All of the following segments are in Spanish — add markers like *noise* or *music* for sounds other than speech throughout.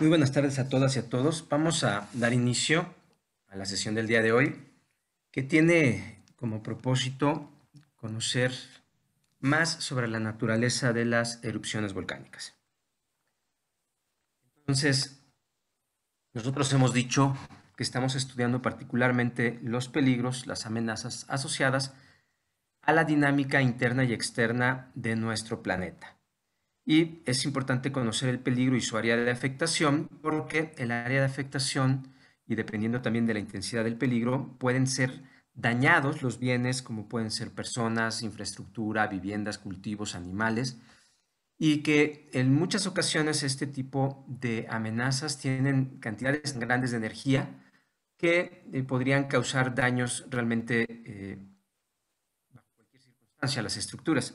Muy buenas tardes a todas y a todos. Vamos a dar inicio a la sesión del día de hoy, que tiene como propósito conocer más sobre la naturaleza de las erupciones volcánicas. Entonces, nosotros hemos dicho que estamos estudiando particularmente los peligros, las amenazas asociadas a la dinámica interna y externa de nuestro planeta. Y es importante conocer el peligro y su área de afectación, porque el área de afectación, y dependiendo también de la intensidad del peligro, pueden ser dañados los bienes, como pueden ser personas, infraestructura, viviendas, cultivos, animales, y que en muchas ocasiones este tipo de amenazas tienen cantidades grandes de energía que eh, podrían causar daños realmente eh, bajo cualquier circunstancia a las estructuras.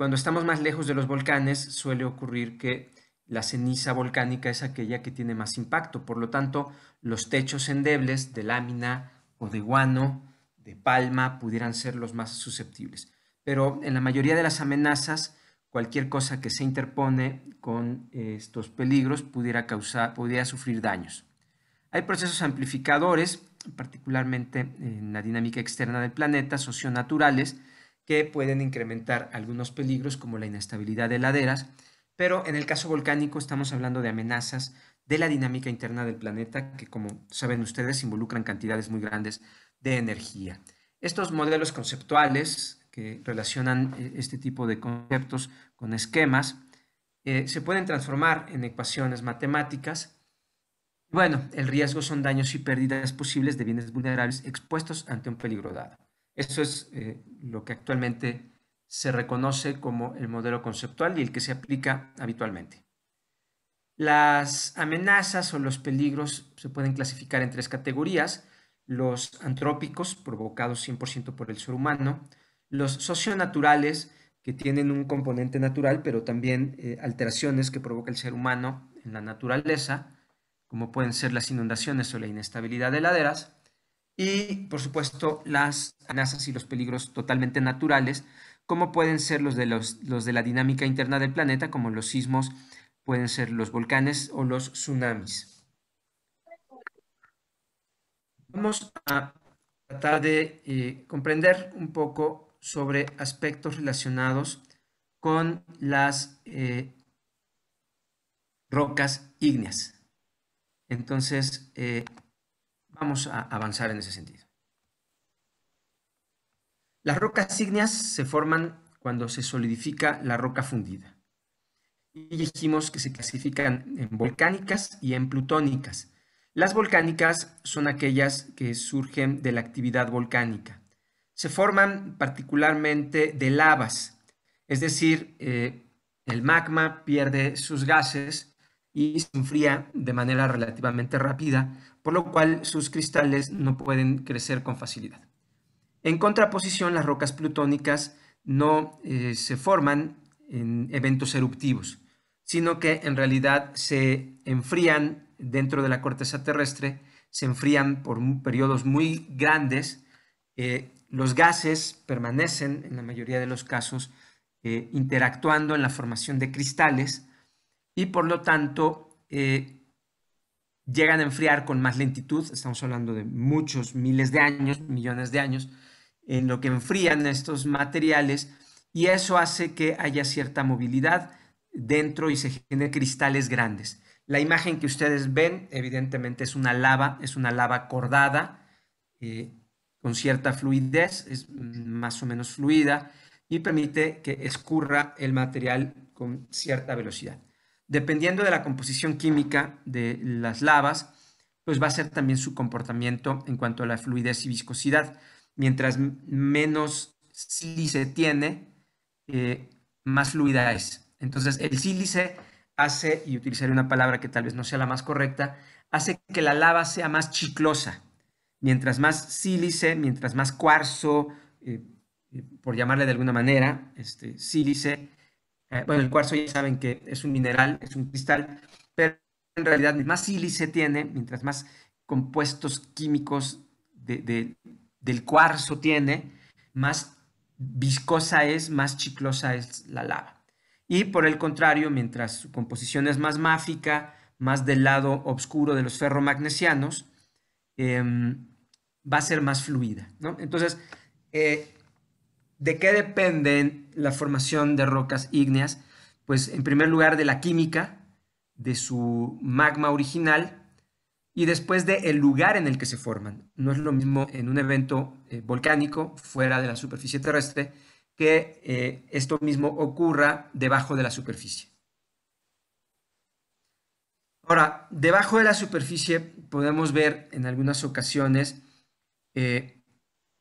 Cuando estamos más lejos de los volcanes suele ocurrir que la ceniza volcánica es aquella que tiene más impacto. Por lo tanto, los techos endebles de lámina o de guano, de palma, pudieran ser los más susceptibles. Pero en la mayoría de las amenazas, cualquier cosa que se interpone con eh, estos peligros pudiera, causar, pudiera sufrir daños. Hay procesos amplificadores, particularmente en la dinámica externa del planeta, socionaturales, que pueden incrementar algunos peligros como la inestabilidad de laderas, pero en el caso volcánico estamos hablando de amenazas de la dinámica interna del planeta que, como saben ustedes, involucran cantidades muy grandes de energía. Estos modelos conceptuales que relacionan eh, este tipo de conceptos con esquemas eh, se pueden transformar en ecuaciones matemáticas. Bueno, el riesgo son daños y pérdidas posibles de bienes vulnerables expuestos ante un peligro dado. Eso es eh, lo que actualmente se reconoce como el modelo conceptual y el que se aplica habitualmente. Las amenazas o los peligros se pueden clasificar en tres categorías, los antrópicos, provocados 100% por el ser humano, los socionaturales, que tienen un componente natural, pero también eh, alteraciones que provoca el ser humano en la naturaleza, como pueden ser las inundaciones o la inestabilidad de laderas, y, por supuesto, las amenazas y los peligros totalmente naturales, como pueden ser los de, los, de la dinámica interna del planeta, como los sismos, pueden ser los volcanes o los tsunamis. Vamos a tratar de eh, comprender un poco sobre aspectos relacionados con las eh, rocas ígneas. Entonces, eh, Vamos a avanzar en ese sentido. Las rocas ígneas se forman cuando se solidifica la roca fundida. Y dijimos que se clasifican en volcánicas y en plutónicas. Las volcánicas son aquellas que surgen de la actividad volcánica. Se forman particularmente de lavas, es decir, eh, el magma pierde sus gases y se enfría de manera relativamente rápida, por lo cual sus cristales no pueden crecer con facilidad. En contraposición, las rocas plutónicas no eh, se forman en eventos eruptivos, sino que en realidad se enfrían dentro de la corteza terrestre, se enfrían por periodos muy grandes, eh, los gases permanecen en la mayoría de los casos eh, interactuando en la formación de cristales y por lo tanto llegan a enfriar con más lentitud, estamos hablando de muchos miles de años, millones de años, en lo que enfrían estos materiales y eso hace que haya cierta movilidad dentro y se generen cristales grandes. La imagen que ustedes ven, evidentemente, es una lava, es una lava cordada, eh, con cierta fluidez, es más o menos fluida, y permite que escurra el material con cierta velocidad dependiendo de la composición química de las lavas, pues va a ser también su comportamiento en cuanto a la fluidez y viscosidad. Mientras menos sílice tiene, eh, más fluida es. Entonces, el sílice hace, y utilizaré una palabra que tal vez no sea la más correcta, hace que la lava sea más chiclosa. Mientras más sílice, mientras más cuarzo, eh, eh, por llamarle de alguna manera, este, sílice, eh, bueno, el cuarzo ya saben que es un mineral, es un cristal, pero en realidad más sílice tiene, mientras más compuestos químicos del cuarzo tiene, más viscosa es, más chiclosa es la lava. Y por el contrario, mientras su composición es más máfica, más del lado oscuro de los ferromagnesianos, em, va a ser más fluida. ¿no? Entonces, eh, ¿De qué depende la formación de rocas ígneas? Pues en primer lugar de la química, de su magma original y después del el lugar en el que se forman. No es lo mismo en un evento eh, volcánico fuera de la superficie terrestre que eh, esto mismo ocurra debajo de la superficie. Ahora, debajo de la superficie podemos ver en algunas ocasiones eh,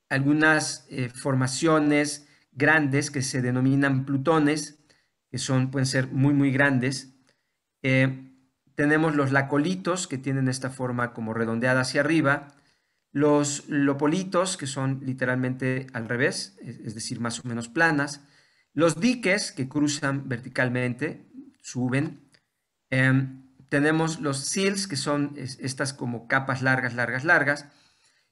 algunas eh, formaciones grandes que se denominan plutones, que son, pueden ser muy, muy grandes. Eh, tenemos los lacolitos, que tienen esta forma como redondeada hacia arriba. Los lopolitos, que son literalmente al revés, es decir, más o menos planas. Los diques, que cruzan verticalmente, suben. Em, tenemos los seals, que son estas como capas largas, largas, largas.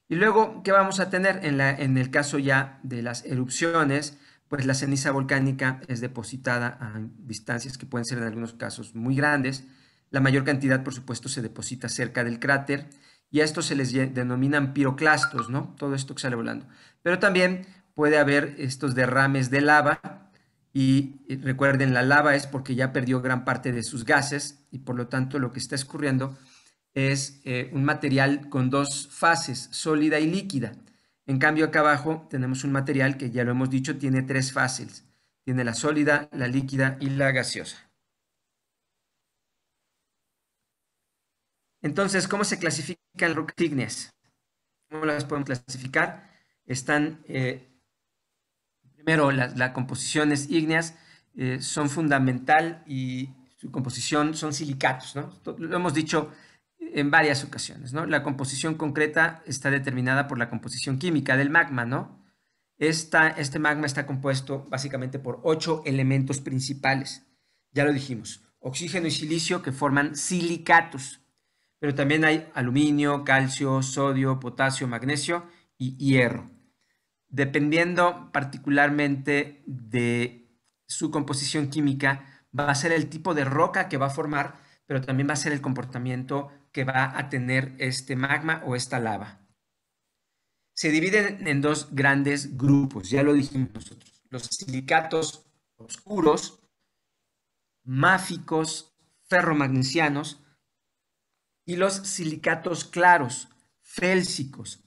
Y luego, ¿qué vamos a tener? En, la, en el caso ya de las erupciones, pues la ceniza volcánica es depositada a distancias que pueden ser en algunos casos muy grandes. La mayor cantidad, por supuesto, se deposita cerca del cráter y a estos se les denominan piroclastos, ¿no? Todo esto que sale volando. Pero también puede haber estos derrames de lava y recuerden, la lava es porque ya perdió gran parte de sus gases y por lo tanto lo que está escurriendo es eh, un material con dos fases, sólida y líquida. En cambio, acá abajo tenemos un material que ya lo hemos dicho, tiene tres fases. Tiene la sólida, la líquida y la gaseosa. Entonces, ¿cómo se clasifican rocas ígneas? ¿Cómo las podemos clasificar? Están, eh, primero, las composiciones ígneas eh, son fundamental y su composición son silicatos, ¿no? Lo hemos dicho en varias ocasiones, ¿no? La composición concreta está determinada por la composición química del magma, ¿no? este magma está compuesto básicamente por ocho elementos principales. Ya lo dijimos, oxígeno y silicio que forman silicatos, pero también hay aluminio, calcio, sodio, potasio, magnesio y hierro. Dependiendo particularmente de su composición química, va a ser el tipo de roca que va a formar, pero también va a ser el comportamiento que va a tener este magma o esta lava. Se dividen en dos grandes grupos, ya lo dijimos nosotros, los silicatos oscuros, máficos, ferromagnesianos, y los silicatos claros, félsicos,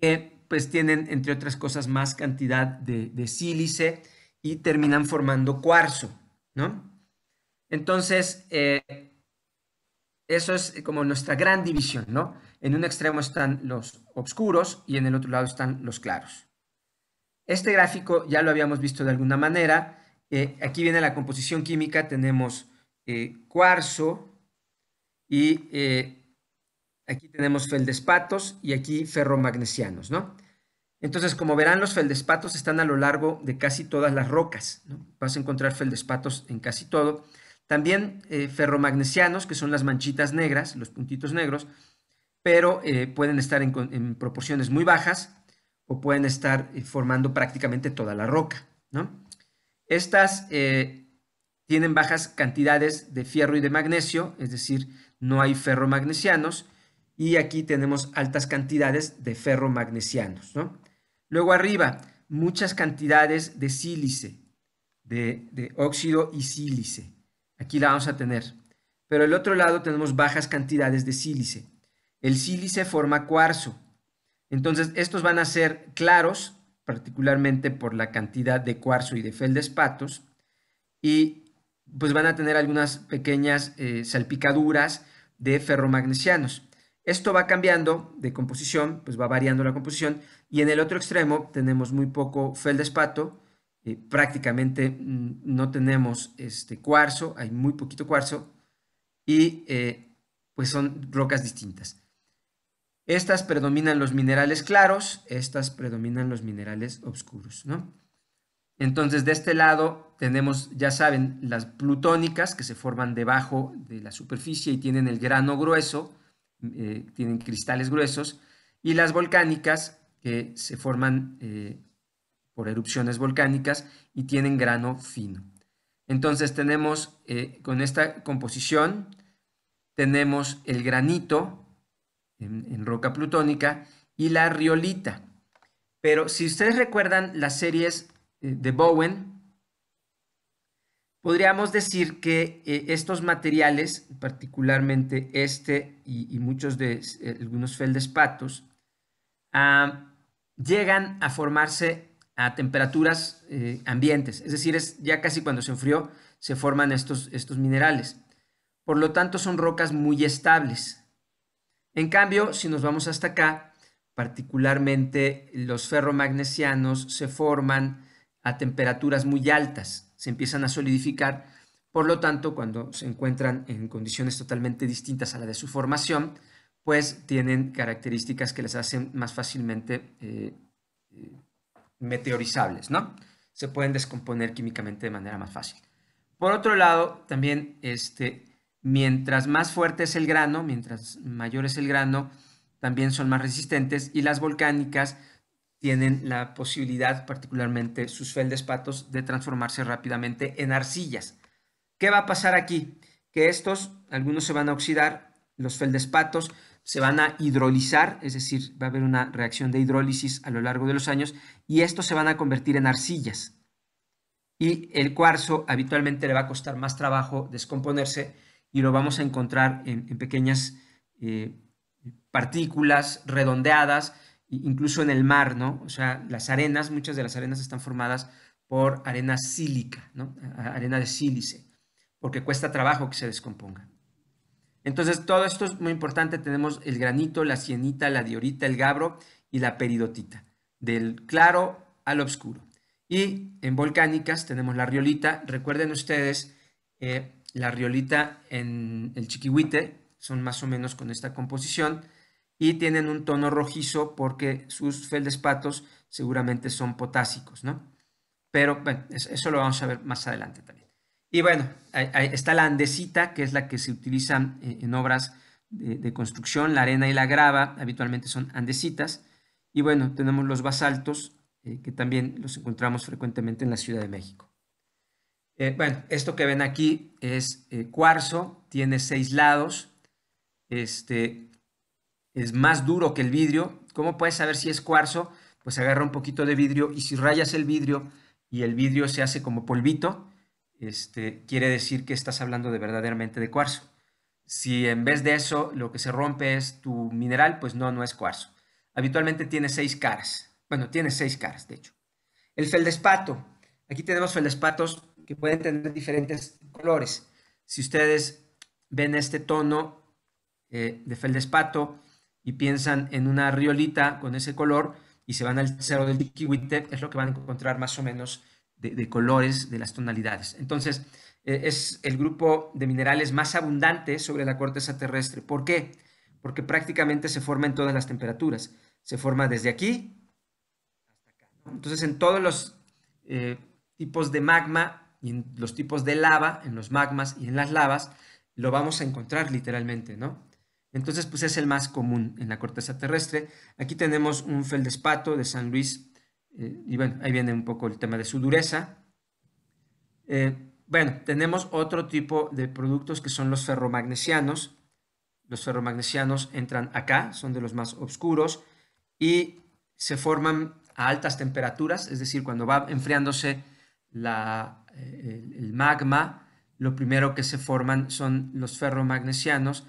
que pues tienen, entre otras cosas, más cantidad de, de sílice y terminan formando cuarzo, ¿no? Entonces, eh, eso es como nuestra gran división, ¿no? En un extremo están los oscuros y en el otro lado están los claros. Este gráfico ya lo habíamos visto de alguna manera. Eh, aquí viene la composición química, tenemos eh, cuarzo y eh, aquí tenemos feldespatos y aquí ferromagnesianos, ¿no? Entonces, como verán, los feldespatos están a lo largo de casi todas las rocas, ¿no? Vas a encontrar feldespatos en casi todo. También eh, ferromagnesianos, que son las manchitas negras, los puntitos negros, pero eh, pueden estar en, proporciones muy bajas o pueden estar eh, formando prácticamente toda la roca. ¿no? Estas tienen bajas cantidades de fierro y de magnesio, es decir, no hay ferromagnesianos, y aquí tenemos altas cantidades de ferromagnesianos. ¿no? Luego arriba, muchas cantidades de sílice, de óxido y sílice. Aquí la vamos a tener. Pero el otro lado tenemos bajas cantidades de sílice. El sílice forma cuarzo. Entonces, estos van a ser claros, particularmente por la cantidad de cuarzo y de feldespatos, y pues van a tener algunas pequeñas eh, salpicaduras de ferromagnesianos. Esto va cambiando de composición, pues va variando la composición, y en el otro extremo tenemos muy poco feldespato, eh, prácticamente mm, no tenemos este cuarzo, hay muy poquito cuarzo y eh, pues son rocas distintas. Estas predominan los minerales claros, estas predominan los minerales oscuros, ¿no? Entonces, de este lado tenemos, ya saben, las plutónicas que se forman debajo de la superficie y tienen el grano grueso, eh, tienen cristales gruesos, y las volcánicas que se forman por erupciones volcánicas y tienen grano fino. Entonces tenemos eh, con esta composición, tenemos el granito en, roca plutónica y la riolita. Pero si ustedes recuerdan las series eh, de Bowen, podríamos decir que eh, estos materiales, particularmente este y, muchos de algunos feldespatos, ah, llegan a formarse a temperaturas eh, ambientes, es decir, es ya casi cuando se enfrió se forman estos, estos minerales. Por lo tanto, son rocas muy estables. En cambio, si nos vamos hasta acá, particularmente los ferromagnesianos se forman a temperaturas muy altas, se empiezan a solidificar, por lo tanto, cuando se encuentran en condiciones totalmente distintas a la de su formación, pues tienen características que les hacen más fácilmente eh, eh, meteorizables, ¿no? Se pueden descomponer químicamente de manera más fácil. Por otro lado, también, este, mientras más fuerte es el grano, mientras mayor es el grano, también son más resistentes y las volcánicas tienen la posibilidad, particularmente sus feldespatos, de transformarse rápidamente en arcillas. ¿Qué va a pasar aquí? Que estos, algunos se van a oxidar, los feldespatos, se van a hidrolizar, es decir, va a haber una reacción de hidrólisis a lo largo de los años y estos se van a convertir en arcillas. Y el cuarzo habitualmente le va a costar más trabajo descomponerse y lo vamos a encontrar en, pequeñas eh, partículas redondeadas, e incluso en el mar, ¿no? O sea, las arenas, muchas de las arenas están formadas por arena sílica, Arena de sílice, porque cuesta trabajo que se descomponga. Entonces, todo esto es muy importante. Tenemos el granito, la sienita, la diorita, el gabro y la peridotita, del claro al oscuro. Y en volcánicas tenemos la riolita. Recuerden ustedes, eh, la riolita en el chiquihuite son más o menos con esta composición y tienen un tono rojizo porque sus feldespatos seguramente son potásicos, ¿no? Pero bueno, eso lo vamos a ver más adelante también. Y bueno, está la andesita, que es la que se utiliza eh, en obras de, construcción, la arena y la grava habitualmente son andesitas. Y bueno, tenemos los basaltos, eh, que también los encontramos frecuentemente en la Ciudad de México. Eh, bueno, esto que ven aquí es cuarzo, tiene seis lados, este, es más duro que el vidrio. ¿Cómo puedes saber si es cuarzo? Pues agarra un poquito de vidrio y si rayas el vidrio y el vidrio se hace como polvito, este, quiere decir que estás hablando de verdaderamente de cuarzo. Si en vez de eso lo que se rompe es tu mineral, pues no, no es cuarzo. Habitualmente tiene seis caras. Bueno, tiene seis caras, de hecho. El feldespato. Aquí tenemos feldespatos que pueden tener diferentes colores. Si ustedes ven este tono eh, de feldespato y piensan en una riolita con ese color y se van al cerro del Tiquihuite, es lo que van a encontrar más o menos de, colores, de las tonalidades. Entonces, eh, es el grupo de minerales más abundante sobre la corteza terrestre. ¿Por qué? Porque prácticamente se forma en todas las temperaturas. Se forma desde aquí hasta acá. Entonces, en todos los eh, tipos de magma y en los tipos de lava, en los magmas y en las lavas, lo vamos a encontrar literalmente, ¿no? Entonces, pues es el más común en la corteza terrestre. Aquí tenemos un feldespato de San Luis y bueno, ahí viene un poco el tema de su dureza. Eh, bueno, tenemos otro tipo de productos que son los ferromagnesianos. Los ferromagnesianos entran acá, son de los más oscuros y se forman a altas temperaturas, es decir, cuando va enfriándose eh, el magma, lo primero que se forman son los ferromagnesianos.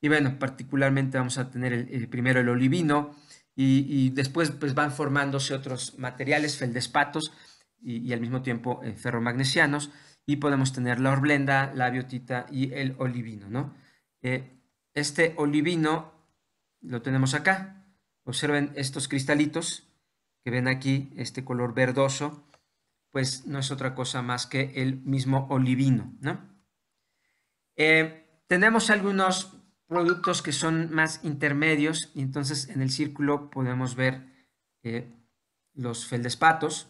Y bueno, particularmente vamos a tener el primero el olivino, y, después pues, van formándose otros materiales, feldespatos y, al mismo tiempo eh, ferromagnesianos, y podemos tener la orblenda, la biotita y el olivino. ¿no? Eh, este olivino lo tenemos acá. Observen estos cristalitos que ven aquí, este color verdoso, pues no es otra cosa más que el mismo olivino. ¿no? Eh, tenemos algunos productos que son más intermedios y entonces en el círculo podemos ver eh, los feldespatos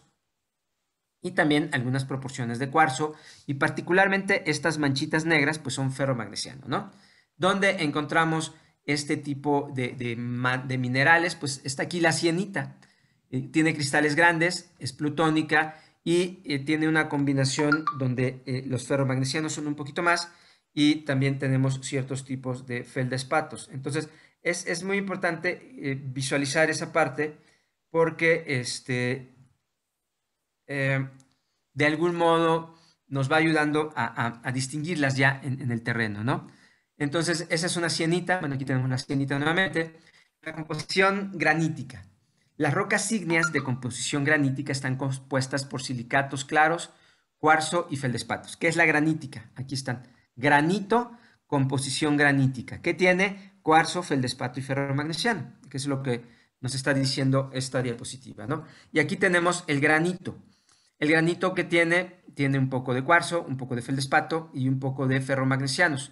y también algunas proporciones de cuarzo y particularmente estas manchitas negras pues son ferromagnesiano, ¿no? Donde encontramos este tipo de, de, minerales, pues está aquí la sienita, eh, tiene cristales grandes, es plutónica y eh, tiene una combinación donde eh, los ferromagnesianos son un poquito más y también tenemos ciertos tipos de feldespatos. Entonces, es, muy importante eh, visualizar esa parte porque este, eh, de algún modo nos va ayudando a, distinguirlas ya en, el terreno, ¿no? Entonces, esa es una cienita. bueno, aquí tenemos una cienita nuevamente, la composición granítica. Las rocas ígneas de composición granítica están compuestas por silicatos claros, cuarzo y feldespatos. ¿Qué es la granítica? Aquí están granito composición granítica, ¿Qué tiene cuarzo, feldespato y ferromagnesiano, que es lo que nos está diciendo esta diapositiva, ¿no? Y aquí tenemos el granito. El granito que tiene, tiene un poco de cuarzo, un poco de feldespato y un poco de ferromagnesianos.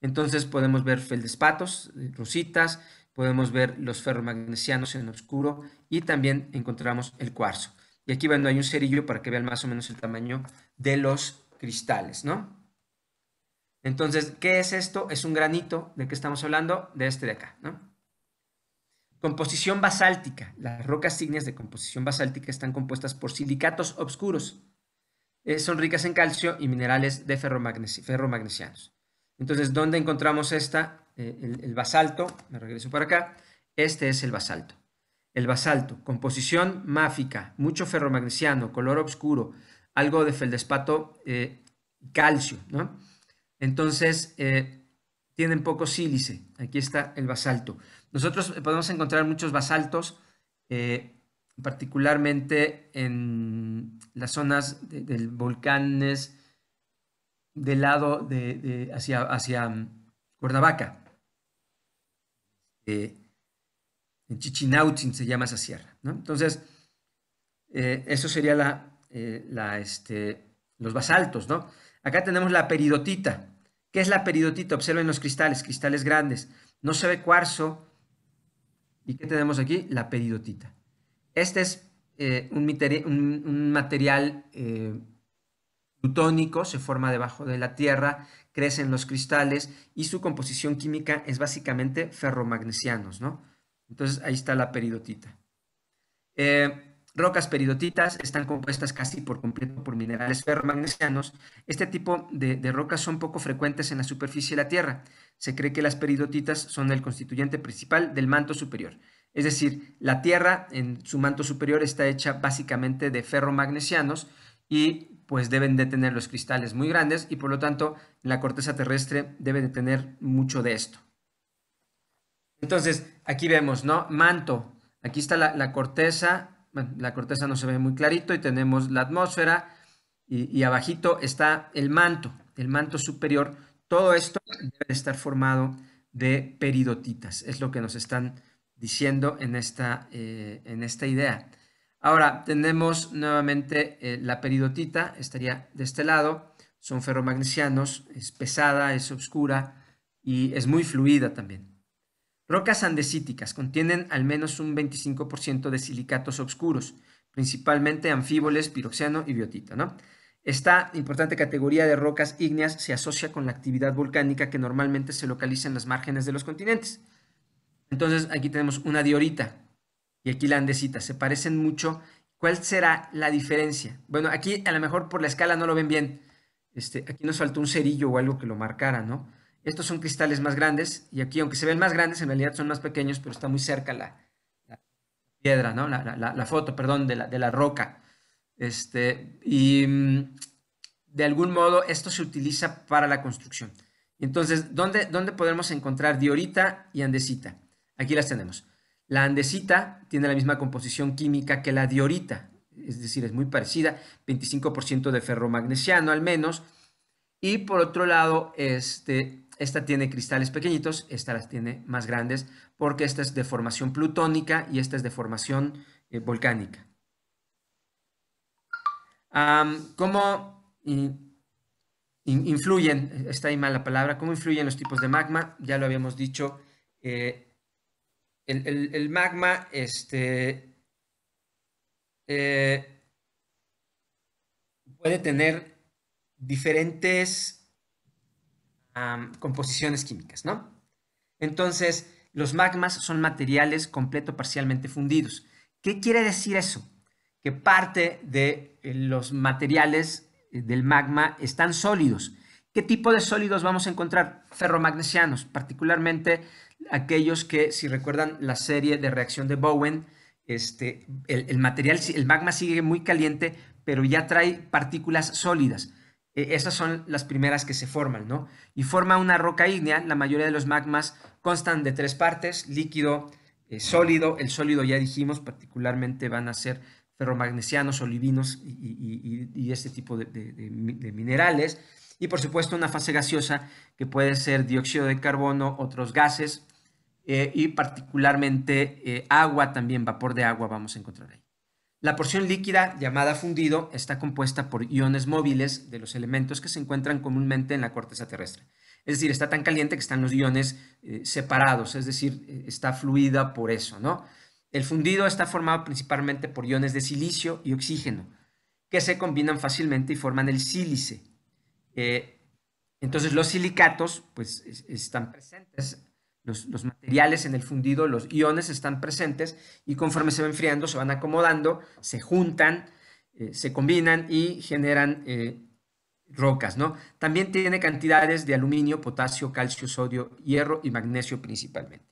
Entonces podemos ver feldespatos, eh, rositas, podemos ver los ferromagnesianos en oscuro y también encontramos el cuarzo. Y aquí, bueno, hay un cerillo para que vean más o menos el tamaño de los cristales, ¿no? Entonces, ¿qué es esto? Es un granito, ¿de qué estamos hablando? De este de acá, ¿no? Composición basáltica. Las rocas ígneas de composición basáltica están compuestas por silicatos oscuros. Eh, son ricas en calcio y minerales de ferromagnesianos. Entonces, ¿dónde encontramos esta? Eh, el, basalto, me regreso para acá. Este es el basalto. El basalto, composición máfica, mucho ferromagnesiano, color oscuro, algo de feldespato eh, calcio, ¿no? Entonces, eh, tienen poco sílice. Aquí está el basalto. Nosotros eh, podemos encontrar muchos basaltos, eh, particularmente en las zonas de, volcanes del lado de, hacia, hacia mm, Cuernavaca. en Chichinautzin se llama esa sierra. Entonces, eso sería la, este, los basaltos. ¿no? Acá tenemos la peridotita. ¿Qué es la peridotita? Observen los cristales, cristales grandes. No se ve cuarzo. ¿Y qué tenemos aquí? La peridotita. Este es eh, un, material eh, plutónico, se forma debajo de la Tierra, crecen los cristales y su composición química es básicamente ferromagnesianos, ¿no? Entonces ahí está la peridotita. Eh, rocas peridotitas están compuestas casi por completo por minerales ferromagnesianos. Este tipo de, rocas son poco frecuentes en la superficie de la Tierra. Se cree que las peridotitas son el constituyente principal del manto superior. Es decir, la Tierra en su manto superior está hecha básicamente de ferromagnesianos y pues deben de tener los cristales muy grandes y por lo tanto la corteza terrestre debe de tener mucho de esto. Entonces, aquí vemos, ¿no? Manto. Aquí está la, la corteza la corteza no se ve muy clarito y tenemos la atmósfera y, abajito está el manto, el manto superior. Todo esto debe estar formado de peridotitas, es lo que nos están diciendo en esta, eh, en esta idea. Ahora tenemos nuevamente eh, la peridotita, estaría de este lado, son ferromagnesianos, es pesada, es oscura y es muy fluida también. Rocas andesíticas contienen al menos un 25% de silicatos oscuros, principalmente anfíboles, piroxeno y biotita. ¿no? Esta importante categoría de rocas ígneas se asocia con la actividad volcánica que normalmente se localiza en las márgenes de los continentes. Entonces aquí tenemos una diorita y aquí la andesita. Se parecen mucho. ¿Cuál será la diferencia? Bueno, aquí a lo mejor por la escala no lo ven bien. Este, aquí nos faltó un cerillo o algo que lo marcara, ¿no? Estos son cristales más grandes y aquí, aunque se ven más grandes, en realidad son más pequeños, pero está muy cerca la, piedra, ¿no? La, foto, perdón, de la, roca. Este, y mm, de algún modo esto se utiliza para la construcción. Entonces, ¿dónde, dónde podemos encontrar diorita y andesita? Aquí las tenemos. La andesita tiene la misma composición química que la diorita, es decir, es muy parecida, 25% de ferromagnesiano al menos. Y por otro lado, este, esta tiene cristales pequeñitos, esta las tiene más grandes, porque esta es de formación plutónica y esta es de formación eh, volcánica. ¿Cómo influyen, está ahí mala palabra, cómo influyen los tipos de magma? Ya lo habíamos dicho, eh, el, magma, este... Eh, puede tener diferentes composiciones químicas, ¿no? Entonces, los magmas son materiales completo parcialmente fundidos. ¿Qué quiere decir eso? Que parte de eh, los materiales eh, del magma están sólidos. ¿Qué tipo de sólidos vamos a encontrar? Ferromagnesianos, particularmente aquellos que, si recuerdan la serie de reacción de Bowen, este, el material, el magma sigue muy caliente, pero ya trae partículas sólidas. E, esas son las primeras que se forman, ¿no? Y forma una roca ígnea. La mayoría de los magmas constan de tres partes, líquido, eh, sólido. El sólido ya dijimos, particularmente van a ser ferromagnesianos, olivinos y, y, este tipo de, minerales. Y por supuesto una fase gaseosa que puede ser dióxido de carbono, otros gases eh, y particularmente eh, agua, también vapor de agua vamos a encontrar ahí. La porción líquida llamada fundido está compuesta por iones móviles de los elementos que se encuentran comúnmente en la corteza terrestre. Es decir, está tan caliente que están los iones eh, separados, es decir, eh, está fluida por eso, ¿no? El fundido está formado principalmente por iones de silicio y oxígeno, que se combinan fácilmente y forman el sílice. Eh, entonces los silicatos pues, están presentes los, materiales en el fundido, los iones están presentes y conforme se va enfriando se van acomodando, se juntan, eh, se combinan y generan eh, rocas. ¿no? También tiene cantidades de aluminio, potasio, calcio, sodio, hierro y magnesio principalmente.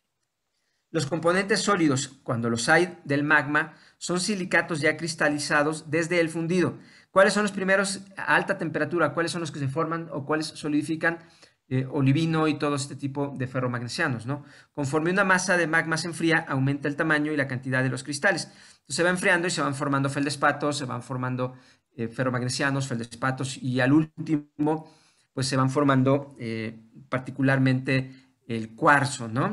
Los componentes sólidos, cuando los hay del magma, son silicatos ya cristalizados desde el fundido. ¿Cuáles son los primeros a alta temperatura? ¿Cuáles son los que se forman o cuáles solidifican? Eh, olivino y todo este tipo de ferromagnesianos, ¿no? Conforme una masa de magma se enfría, aumenta el tamaño y la cantidad de los cristales. Entonces se va enfriando y se van formando feldespatos, se van formando eh, ferromagnesianos, feldespatos y al último, pues se van formando eh, particularmente el cuarzo, ¿no?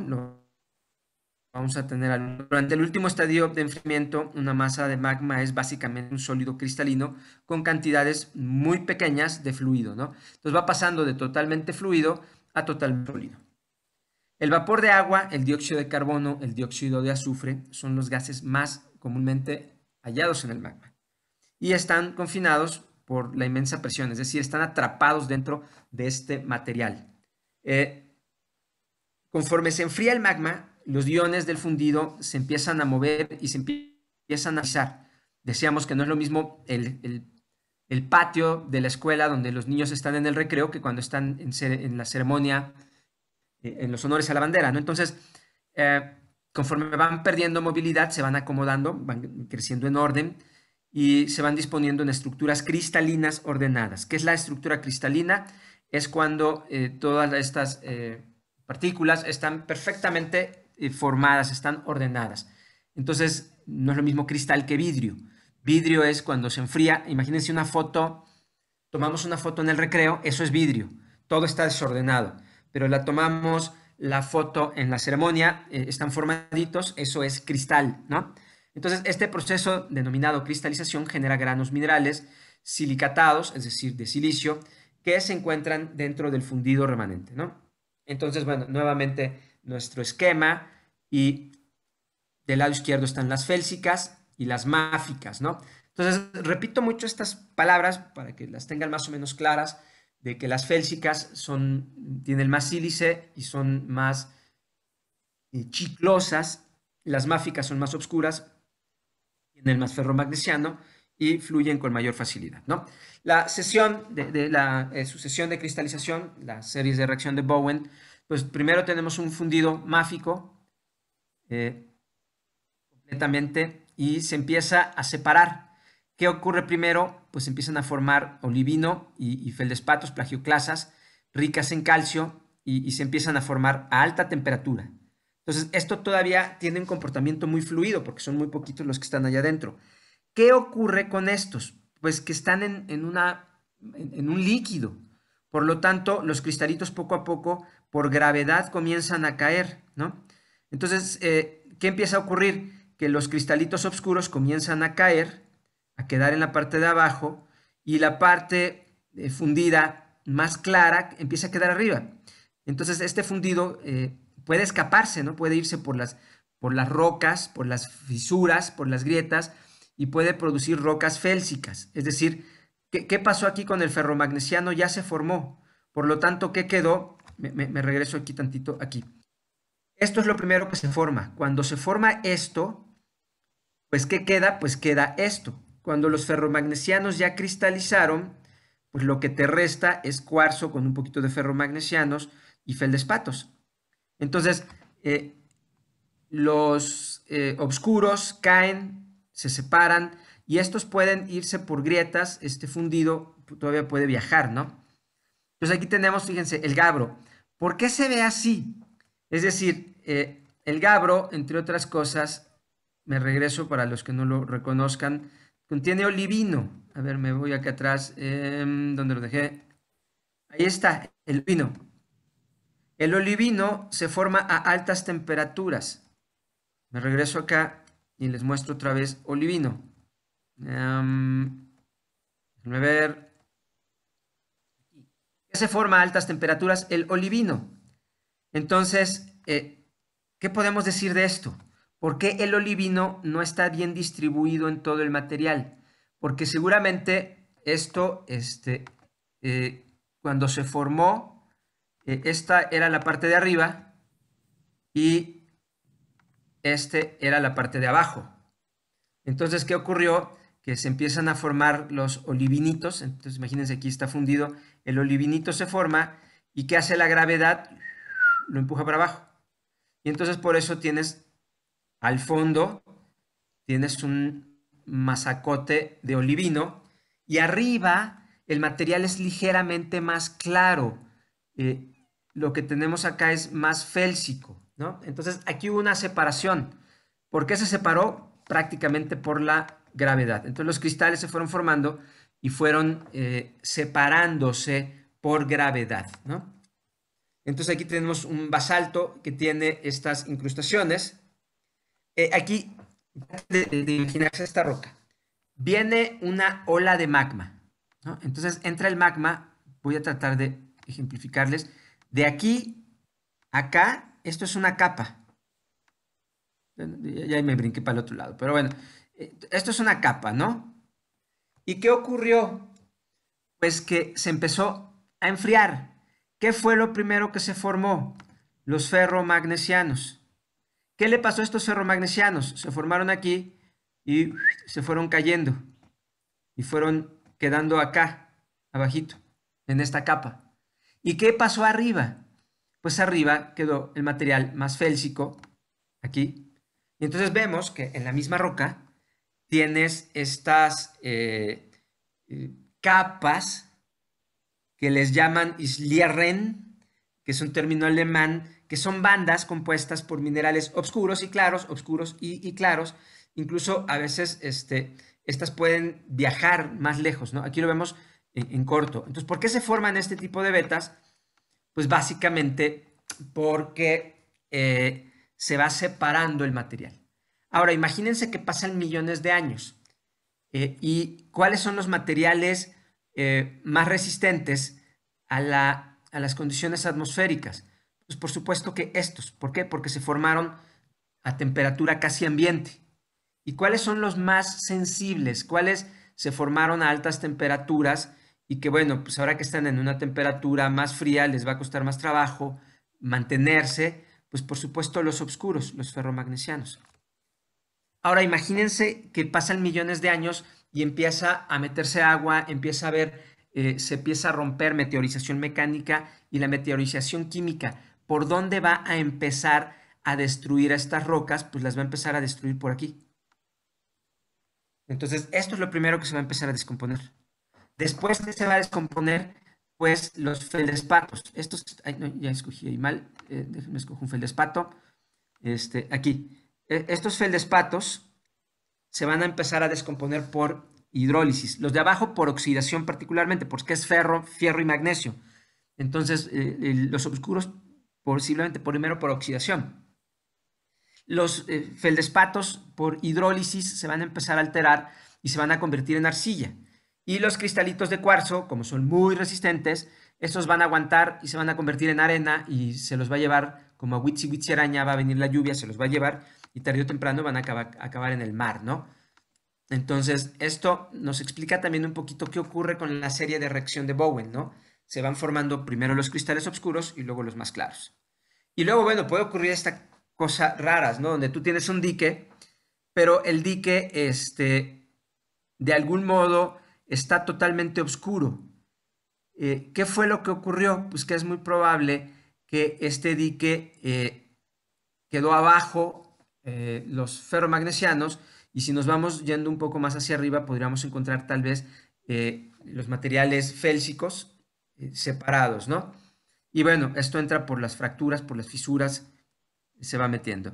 vamos a tener durante el último estadio de enfriamiento, una masa de magma es básicamente un sólido cristalino con cantidades muy pequeñas de fluido, ¿no? Entonces va pasando de totalmente fluido a totalmente sólido. El vapor de agua, el dióxido de carbono, el dióxido de azufre son los gases más comúnmente hallados en el magma y están confinados por la inmensa presión, es decir, están atrapados dentro de este material. Eh, conforme se enfría el magma, los iones del fundido se empiezan a mover y se empiezan a pisar. Decíamos que no es lo mismo el, patio de la escuela donde los niños están en el recreo que cuando están en, la ceremonia, eh, en los honores a la bandera, ¿no? Entonces, eh, conforme van perdiendo movilidad, se van acomodando, van creciendo en orden y se van disponiendo en estructuras cristalinas ordenadas. ¿Qué es la estructura cristalina? Es cuando eh, todas estas partículas están perfectamente eh, formadas, están ordenadas. Entonces, no es lo mismo cristal que vidrio. Vidrio es cuando se enfría. Imagínense una foto, tomamos una foto en el recreo, eso es vidrio. Todo está desordenado. Pero la tomamos la foto en la ceremonia, eh, están formaditos, eso es cristal, ¿no? Entonces, este proceso denominado cristalización genera granos minerales silicatados, es decir, de silicio, que se encuentran dentro del fundido remanente, ¿no? Entonces, bueno, nuevamente nuestro esquema y del lado izquierdo están las félsicas y las máficas, ¿no? Entonces, repito mucho estas palabras para que las tengan más o menos claras, de que las félsicas son, tienen más sílice y son más eh, chiclosas, las máficas son más oscuras, tienen más ferro magnesiano y fluyen con mayor facilidad, ¿no? La sesión de, la eh, sucesión de cristalización, las series de reacción de Bowen, pues primero tenemos un fundido máfico eh, completamente y se empieza a separar. ¿Qué ocurre primero? Pues empiezan a formar olivino y, feldespatos, plagioclasas, ricas en calcio y, se empiezan a formar a alta temperatura. Entonces, esto todavía tiene un comportamiento muy fluido porque son muy poquitos los que están allá adentro. ¿Qué ocurre con estos? Pues que están en un líquido. Por lo tanto, los cristalitos poco a poco por gravedad comienzan a caer, ¿no? Entonces, eh, ¿qué empieza a ocurrir? Que los cristalitos oscuros comienzan a caer, a quedar en la parte de abajo, y la parte eh, fundida más clara empieza a quedar arriba. Entonces, este fundido eh, puede escaparse, ¿no? Puede irse por las, por las rocas, por las fisuras, por las grietas, y puede producir rocas félsicas. Es decir, ¿qué, qué pasó aquí con el ferromagnesiano? Ya se formó. Por lo tanto, ¿qué quedó? me, regreso aquí tantito, aquí. Esto es lo primero que se forma. Cuando se forma esto, pues ¿qué queda? Pues queda esto. Cuando los ferromagnesianos ya cristalizaron, pues lo que te resta es cuarzo con un poquito de ferromagnesianos y feldespatos. Entonces, eh, los oscuros eh, obscuros caen, se separan y estos pueden irse por grietas, este fundido todavía puede viajar, ¿no? Pues aquí tenemos, fíjense, el gabro. ¿Por qué se ve así? Es decir, eh, el gabro, entre otras cosas, me regreso para los que no lo reconozcan, contiene olivino. A ver, me voy acá atrás, eh, ¿dónde lo dejé? Ahí está, el olivino. El olivino se forma a altas temperaturas. Me regreso acá y les muestro otra vez olivino. A em, ver se forma a altas temperaturas? El olivino. Entonces, eh, ¿qué podemos decir de esto? ¿Por qué el olivino no está bien distribuido en todo el material? Porque seguramente esto, este, eh, cuando se formó, eh, esta era la parte de arriba y este era la parte de abajo. Entonces, ¿qué ocurrió? que se empiezan a formar los olivinitos. Entonces, imagínense, aquí está fundido. El olivinito se forma y ¿qué hace la gravedad? Lo empuja para abajo. Y entonces por eso tienes al fondo, tienes un masacote de olivino y arriba el material es ligeramente más claro. Eh, lo que tenemos acá es más félsico, ¿no? Entonces aquí hubo una separación. ¿Por qué se separó? Prácticamente por la gravedad. Entonces los cristales se fueron formando y fueron eh, separándose por gravedad. Entonces aquí tenemos un basalto que tiene estas incrustaciones. Eh, aquí, de, imaginarse esta roca, viene una ola de magma. Entonces entra el magma, voy a tratar de ejemplificarles, de aquí acá, esto es una capa. Ya me brinqué para el otro lado, pero bueno, esto es una capa, ¿no? ¿Y qué ocurrió? Pues que se empezó a enfriar. ¿Qué fue lo primero que se formó? Los ferromagnesianos. ¿Qué le pasó a estos ferromagnesianos? Se formaron aquí y se fueron cayendo y fueron quedando acá, abajito, en esta capa. ¿Y qué pasó arriba? Pues arriba quedó el material más félsico, aquí. Y entonces vemos que en la misma roca tienes estas eh, eh, capas que les llaman Islierren, que es un término alemán, que son bandas compuestas por minerales oscuros y claros, oscuros y, claros. Incluso a veces este, estas pueden viajar más lejos, ¿no? Aquí lo vemos en, corto. Entonces, ¿por qué se forman este tipo de vetas? Pues básicamente porque eh, se va separando el material. Ahora, imagínense que pasan millones de años. Eh, ¿Y cuáles son los materiales eh, más resistentes a, a, las condiciones atmosféricas? Pues por supuesto que estos. ¿Por qué? Porque se formaron a temperatura casi ambiente. ¿Y cuáles son los más sensibles? ¿Cuáles se formaron a altas temperaturas? Y que bueno, pues ahora que están en una temperatura más fría, les va a costar más trabajo mantenerse. Pues por supuesto los oscuros, los ferromagnesianos. Ahora imagínense que pasan millones de años y empieza a meterse agua, empieza a ver, eh, se empieza a romper meteorización mecánica y la meteorización química. ¿Por dónde va a empezar a destruir a estas rocas? Pues las va a empezar a destruir por aquí. Entonces, esto es lo primero que se va a empezar a descomponer. Después que se va a descomponer, pues los feldespatos. Estos, ya escogí ahí mal, me eh, déjenme un feldespato. Este, aquí e, estos feldespatos se van a empezar a descomponer por hidrólisis. Los de abajo por oxidación particularmente, porque es ferro, fierro y magnesio. Entonces, eh, eh, los oscuros posiblemente primero por oxidación. Los eh, feldespatos por hidrólisis se van a empezar a alterar y se van a convertir en arcilla. Y los cristalitos de cuarzo, como son muy resistentes, estos van a aguantar y se van a convertir en arena y se los va a llevar, como a Witsi Witsi Araña va a venir la lluvia, se los va a llevar y tarde o temprano van a acabar, en el mar, ¿no? Entonces, esto nos explica también un poquito qué ocurre con la serie de reacción de Bowen, ¿no? Se van formando primero los cristales oscuros y luego los más claros. Y luego, bueno, puede ocurrir esta cosa raras, ¿no? Donde tú tienes un dique, pero el dique, este, de algún modo, está totalmente oscuro. Eh, ¿Qué fue lo que ocurrió? Pues que es muy probable que este dique eh, quedó abajo eh, los ferromagnesianos, y si nos vamos yendo un poco más hacia arriba, podríamos encontrar tal vez eh, los materiales félsicos eh, separados, ¿no? Y bueno, esto entra por las fracturas, por las fisuras, se va metiendo.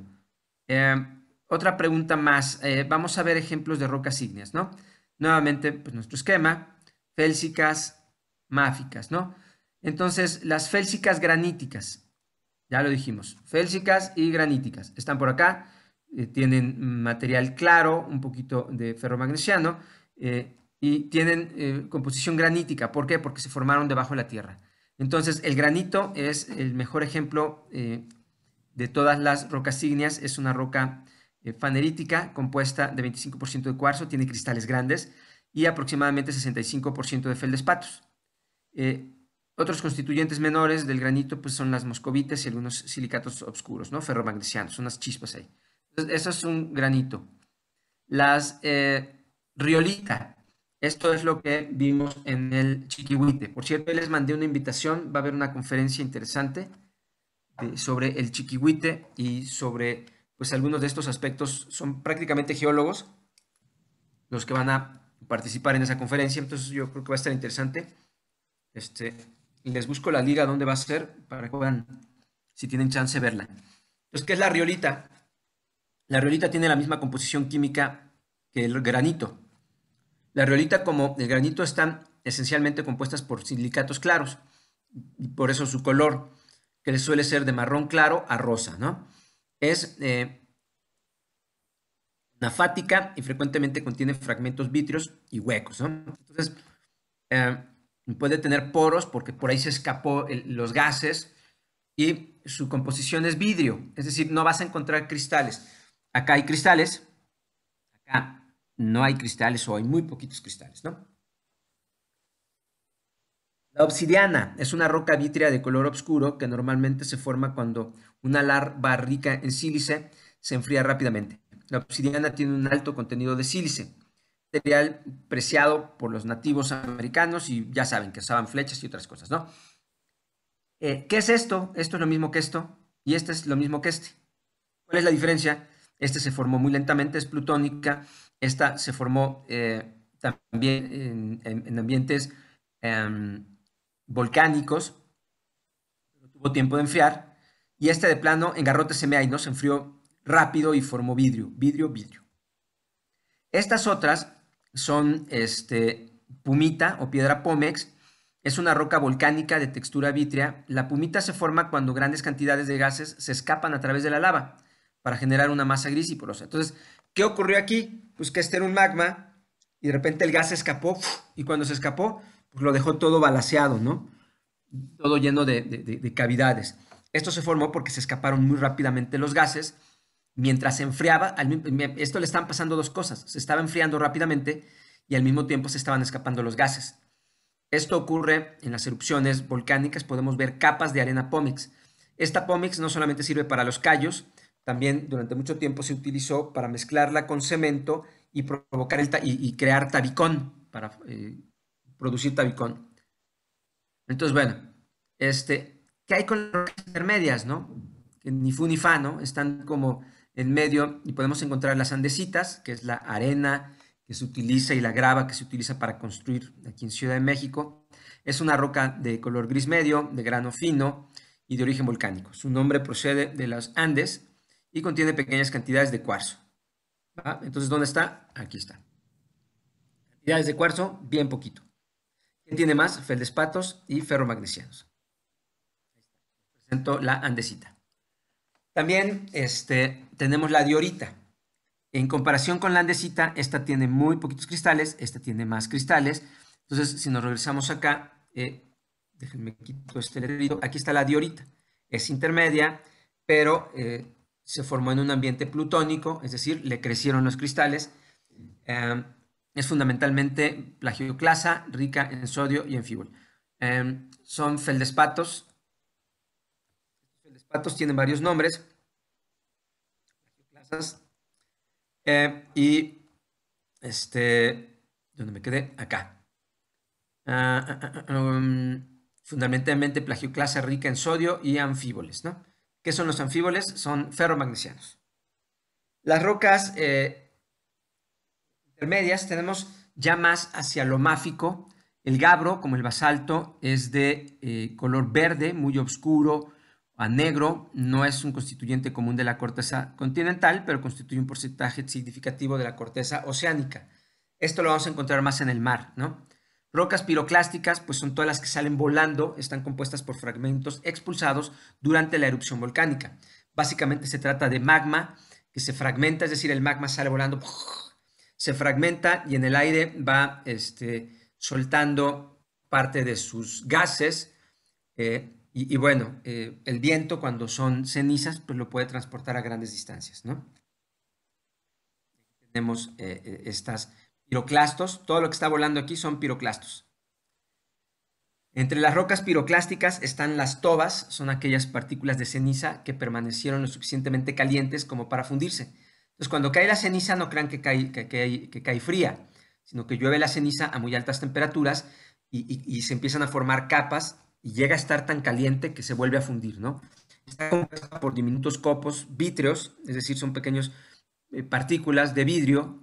Em, otra pregunta más, vamos a ver ejemplos de rocas ígneas, ¿no? Nuevamente, pues nuestro esquema, félsicas, máficas, ¿no? Entonces, las félsicas graníticas, ya lo dijimos, félsicas y graníticas. Están por acá. Eh, tienen material claro, un poquito de ferromagnesiano, eh, y tienen eh, composición granítica. ¿Por qué? Porque se formaron debajo de la tierra. Entonces, el granito es el mejor ejemplo eh, de todas las rocas ígneas. Es una roca fanerítica compuesta de 25% de cuarzo, tiene cristales grandes y aproximadamente 65% de feldespatos. Otros constituyentes menores del granito pues, son las moscovites y algunos silicatos oscuros, ¿no? ferromagnesianos, unas chispas ahí eso es un granito. Las eh, riolita, esto es lo que vimos en el chiquihuite. Por cierto, les mandé una invitación, va a haber una conferencia interesante sobre el chiquihuite y sobre, pues algunos de estos aspectos son prácticamente geólogos los que van a participar en esa conferencia, entonces yo creo que va a estar interesante. Este, les busco la liga donde va a ser para que puedan, si tienen chance, verla. Entonces, ¿qué es la riolita? La riolita tiene la misma composición química que el granito. La riolita como el granito están esencialmente compuestas por silicatos claros, y por eso su color, que suele ser de marrón claro a rosa, ¿no? Es eh, nafática y frecuentemente contiene fragmentos vítreos y huecos, Entonces, eh, puede tener poros porque por ahí se escapó los gases y su composición es vidrio, es decir, no vas a encontrar cristales. Acá hay cristales, acá no hay cristales o hay muy poquitos cristales, ¿no? La obsidiana es una roca vítrea de color oscuro que normalmente se forma cuando una larva rica en sílice se enfría rápidamente. La obsidiana tiene un alto contenido de sílice, material preciado por los nativos americanos y ya saben que usaban flechas y otras cosas, ¿no? Eh, ¿Qué es esto? Esto es lo mismo que esto y este es lo mismo que este. ¿Cuál es la diferencia? Este se formó muy lentamente, es plutónica. Esta se formó eh, también en, ambientes em, volcánicos. volcánicos. Tuvo tiempo de enfriar. Y este de plano en garrote y ¿no? Se enfrió rápido y formó vidrio, vidrio, vidrio. Estas otras son este, pumita o piedra pómex. Es una roca volcánica de textura vítrea. La pumita se forma cuando grandes cantidades de gases se escapan a través de la lava para generar una masa gris y porosa. Entonces, ¿qué ocurrió aquí? Pues que este era un magma y de repente el gas escapó y cuando se escapó, pues lo dejó todo balaseado, ¿no? Todo lleno de, cavidades. Esto se formó porque se escaparon muy rápidamente los gases. Mientras se enfriaba, esto le están pasando dos cosas. Se estaba enfriando rápidamente y al mismo tiempo se estaban escapando los gases. Esto ocurre en las erupciones volcánicas, podemos ver capas de arena pómix. Esta pómix no solamente sirve para los callos, también durante mucho tiempo se utilizó para mezclarla con cemento y, provocar el y, y, crear tabicón, para eh, producir tabicón. Entonces, bueno, este, ¿qué hay con las intermedias, no? Que ni fu ni fa, ¿no? Están como en medio y podemos encontrar las andesitas, que es la arena que se utiliza y la grava que se utiliza para construir aquí en Ciudad de México. Es una roca de color gris medio, de grano fino y de origen volcánico. Su nombre procede de las Andes, y contiene pequeñas cantidades de cuarzo. Entonces, ¿dónde está? Aquí está. Cantidades de cuarzo, bien poquito. ¿Quién tiene más? Feldespatos y ferromagnesianos. Presento la andesita. También este, tenemos la diorita. En comparación con la andesita, esta tiene muy poquitos cristales, esta tiene más cristales. Entonces, si nos regresamos acá, eh, déjenme quito este letrito. aquí está la diorita. Es intermedia, pero eh, se formó en un ambiente plutónico, es decir, le crecieron los cristales. Em, es fundamentalmente plagioclasa, rica en sodio y en em, son feldespatos. Feldespatos tienen varios nombres. Em, y este, ¿dónde me quedé? Acá. Ah, ah, ah, um, fundamentalmente plagioclasa rica en sodio y anfíboles, ¿no? ¿Qué son los anfíboles? Son ferromagnesianos. Las rocas eh, intermedias tenemos ya más hacia lo máfico. El gabro, como el basalto, es de eh, color verde, muy oscuro a negro. No es un constituyente común de la corteza continental, pero constituye un porcentaje significativo de la corteza oceánica. Esto lo vamos a encontrar más en el mar, ¿no? Rocas piroclásticas, pues son todas las que salen volando, están compuestas por fragmentos expulsados durante la erupción volcánica. Básicamente se trata de magma que se fragmenta, es decir, el magma sale volando, se fragmenta y en el aire va este, soltando parte de sus gases. Eh, y, bueno, eh, el viento cuando son cenizas, pues lo puede transportar a grandes distancias, Tenemos eh, estas piroclastos, todo lo que está volando aquí son piroclastos. Entre las rocas piroclásticas están las tobas, son aquellas partículas de ceniza que permanecieron lo suficientemente calientes como para fundirse. Entonces, cuando cae la ceniza, no crean que cae, que, cae fría, sino que llueve la ceniza a muy altas temperaturas y, se empiezan a formar capas y llega a estar tan caliente que se vuelve a fundir, ¿no? Está compuesta por diminutos copos vítreos, es decir, son pequeñas eh, partículas de vidrio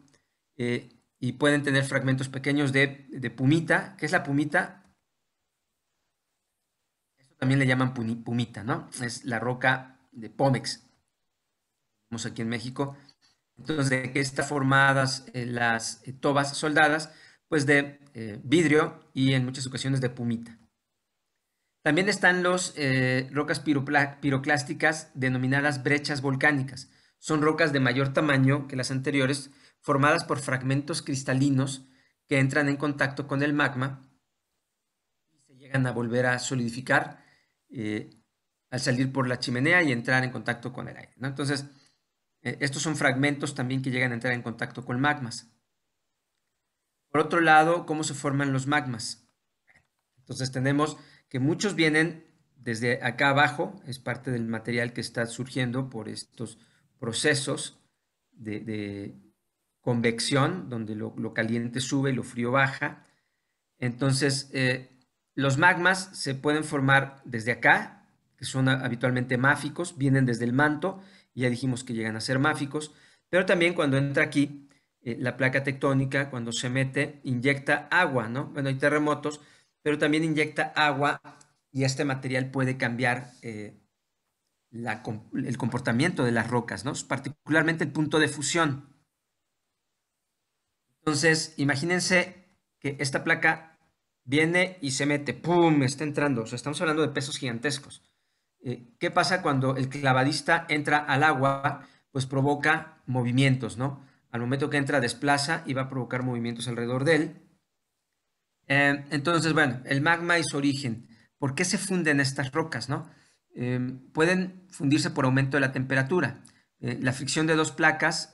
eh, y pueden tener fragmentos pequeños de, pumita. ¿Qué es la pumita? Esto también le llaman pumita, ¿no? Es la roca de Pómex. Vamos aquí en México. Entonces, ¿de qué están formadas eh, las eh, tobas soldadas? Pues de eh, vidrio y en muchas ocasiones de pumita. También están las rocas piroclásticas denominadas brechas volcánicas. Son rocas de mayor tamaño que las anteriores, formadas por fragmentos cristalinos que entran en contacto con el magma y se llegan a volver a solidificar eh, al salir por la chimenea y entrar en contacto con el aire. Entonces, eh, estos son fragmentos también que llegan a entrar en contacto con magmas. Por otro lado, ¿cómo se forman los magmas? Entonces tenemos que muchos vienen desde acá abajo, es parte del material que está surgiendo por estos procesos de convección, donde lo, caliente sube y lo frío baja. Entonces, eh, los magmas se pueden formar desde acá, que son habitualmente máficos, vienen desde el manto, ya dijimos que llegan a ser máficos, pero también cuando entra aquí, eh, la placa tectónica, cuando se mete, inyecta agua, ¿no? Bueno, hay terremotos, pero también inyecta agua y este material puede cambiar eh, el comportamiento de las rocas, ¿no? Particularmente el punto de fusión. Entonces, imagínense que esta placa viene y se mete, ¡pum!, está entrando. O sea, estamos hablando de pesos gigantescos. Eh, ¿Qué pasa cuando el clavadista entra al agua? Pues provoca movimientos, ¿no? Al momento que entra, desplaza y va a provocar movimientos alrededor de él. Eh, entonces, bueno, el magma y su origen. ¿Por qué se funden estas rocas, no? Eh, pueden fundirse por aumento de la temperatura. la fricción de dos placas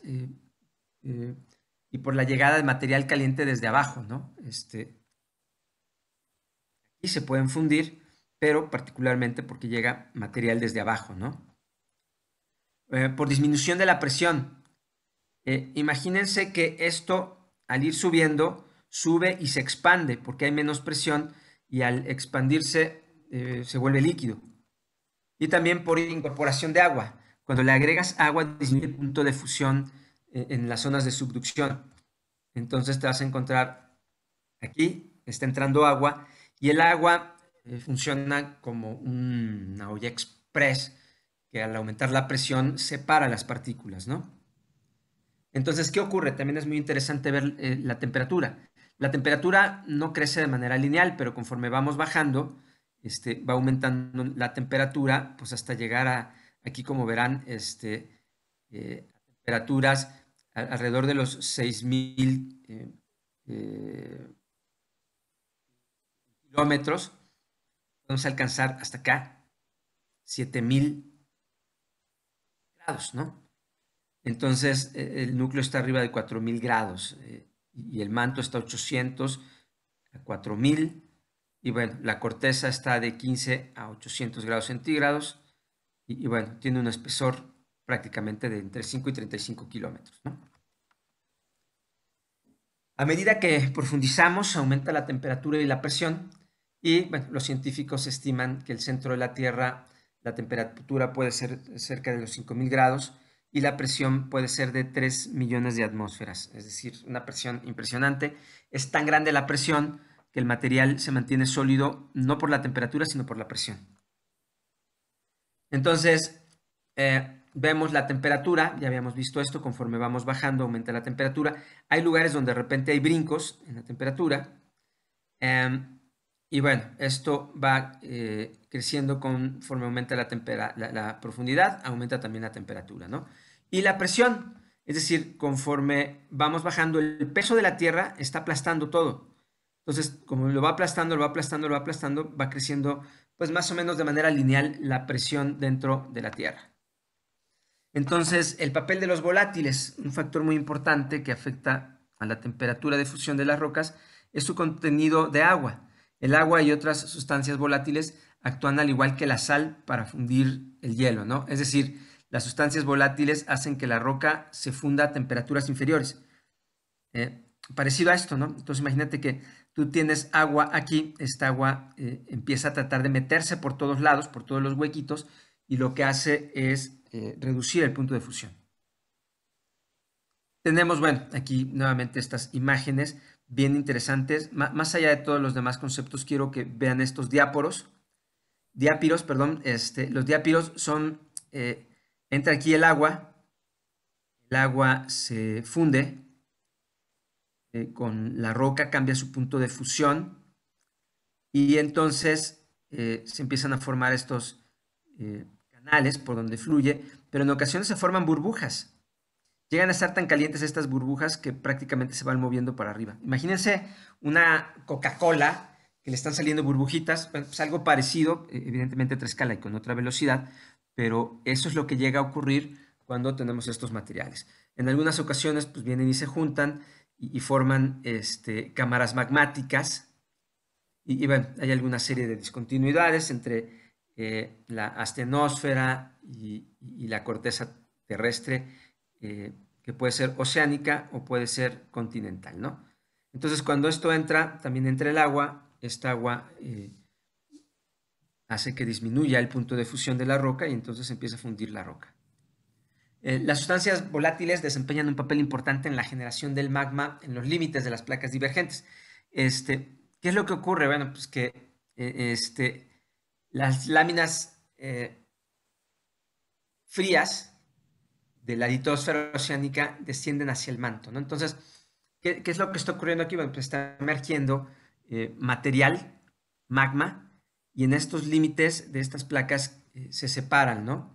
y por la llegada de material caliente desde abajo, ¿no? Este, y se pueden fundir, pero particularmente porque llega material desde abajo, ¿no? Eh, por disminución de la presión. Eh, imagínense que esto, al ir subiendo, sube y se expande porque hay menos presión y al expandirse eh, se vuelve líquido. Y también por incorporación de agua. Cuando le agregas agua, disminuye el punto de fusión en las zonas de subducción. Entonces te vas a encontrar aquí, está entrando agua y el agua eh, funciona como una olla express que al aumentar la presión separa las partículas, ¿no? Entonces, ¿qué ocurre? También es muy interesante ver eh, la temperatura. La temperatura no crece de manera lineal, pero conforme vamos bajando, este, va aumentando la temperatura, pues hasta llegar a, aquí como verán, este, eh, temperaturas alrededor de los 6.000 kilómetros, vamos kilómetros, podemos alcanzar hasta acá 7.000 grados, ¿no? Entonces, e, el núcleo está arriba de 4.000 grados eh, y el manto está a 800 a 4.000 y bueno, la corteza está de 15 a 800 grados centígrados y, y bueno, tiene un espesor prácticamente de entre 5 y 35 kilómetros. A medida que profundizamos, aumenta la temperatura y la presión, y los científicos estiman que el centro de la Tierra, la temperatura puede ser cerca de los 5.000 grados y la presión puede ser de 3 millones de atmósferas, es decir, una presión impresionante. Es tan grande la presión que el material se mantiene sólido no por la temperatura, sino por la presión. Entonces, eh, vemos la temperatura, ya habíamos visto esto, conforme vamos bajando aumenta la temperatura. Hay lugares donde de repente hay brincos en la temperatura. Em, y bueno, esto va eh, creciendo conforme aumenta la, la, la, profundidad, aumenta también la temperatura, ¿no? Y la presión, es decir, conforme vamos bajando, el peso de la Tierra está aplastando todo. Entonces, como lo va aplastando, lo va aplastando, lo va aplastando, va creciendo, pues más o menos de manera lineal la presión dentro de la Tierra. Entonces, el papel de los volátiles, un factor muy importante que afecta a la temperatura de fusión de las rocas, es su contenido de agua. El agua y otras sustancias volátiles actúan al igual que la sal para fundir el hielo, ¿no? Es decir, las sustancias volátiles hacen que la roca se funda a temperaturas inferiores. Eh, parecido a esto, ¿no? Entonces imagínate que tú tienes agua aquí, esta agua eh, empieza a tratar de meterse por todos lados, por todos los huequitos, y lo que hace es eh, reducir el punto de fusión. Tenemos, bueno, aquí nuevamente estas imágenes bien interesantes. más allá de todos los demás conceptos, quiero que vean estos diáporos. Diápiros, perdón, este, los diápiros son, eh, entra aquí el agua, el agua se funde eh, con la roca, cambia su punto de fusión y entonces se empiezan a formar estos por donde fluye, pero en ocasiones se forman burbujas. Llegan a estar tan calientes estas burbujas que prácticamente se van moviendo para arriba. Imagínense una Coca-Cola que le están saliendo burbujitas, pues algo parecido, e-, evidentemente a otra escala y con otra velocidad, pero eso es lo que llega a ocurrir cuando tenemos estos materiales. En algunas ocasiones pues vienen y se juntan y, forman este, cámaras magmáticas y, hay alguna serie de discontinuidades entre eh, la astenosfera y, la corteza terrestre, eh, que puede ser oceánica o puede ser continental, ¿no? Entonces, cuando esto entra, también entra el agua, esta agua eh, hace que disminuya el punto de fusión de la roca y entonces empieza a fundir la roca. las sustancias volátiles desempeñan un papel importante en la generación del magma en los límites de las placas divergentes. Este, ¿Qué es lo que ocurre? Bueno, pues que este, las láminas eh, frías de la litosfera oceánica descienden hacia el manto. Entonces, ¿qué, es lo que está ocurriendo aquí? Pues está emergiendo eh, material, magma, y en estos límites de estas placas eh, se separan, ¿no?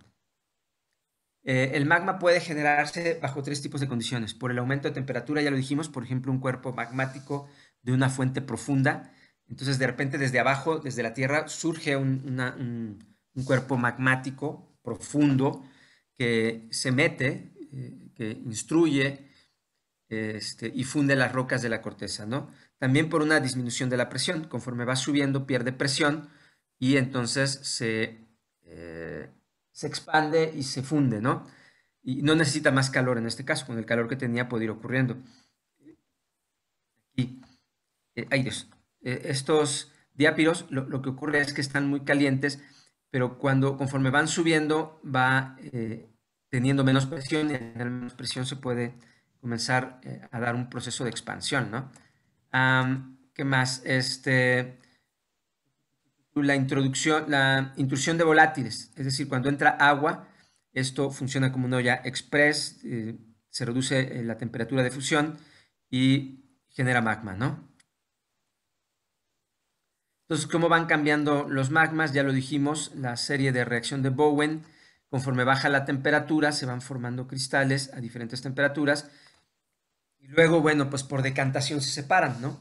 el magma puede generarse bajo tres tipos de condiciones. Por el aumento de temperatura, ya lo dijimos, por ejemplo, un cuerpo magmático de una fuente profunda entonces, de repente, desde abajo, desde la Tierra, surge un, cuerpo magmático profundo que se mete, eh, que instruye este, y funde las rocas de la corteza, ¿no? También por una disminución de la presión. Conforme va subiendo, pierde presión y entonces se, eh, se expande y se funde, ¿no? Y no necesita más calor en este caso, con el calor que tenía puede ir ocurriendo. Aquí. Eh, ay Dios, eh, estos diápiros, lo, que ocurre es que están muy calientes, pero cuando conforme van subiendo va eh, teniendo menos presión y en menos presión se puede comenzar eh, a dar un proceso de expansión, ¿no? ¿Qué más? Este, la, introducción, la intrusión de volátiles, es decir, cuando entra agua, esto funciona como una olla express, se reduce la temperatura de fusión y genera magma, ¿no? Entonces, cómo van cambiando los magmas, ya lo dijimos, la serie de reacción de Bowen, conforme baja la temperatura, se van formando cristales a diferentes temperaturas. Y luego, bueno, pues por decantación se separan, ¿no?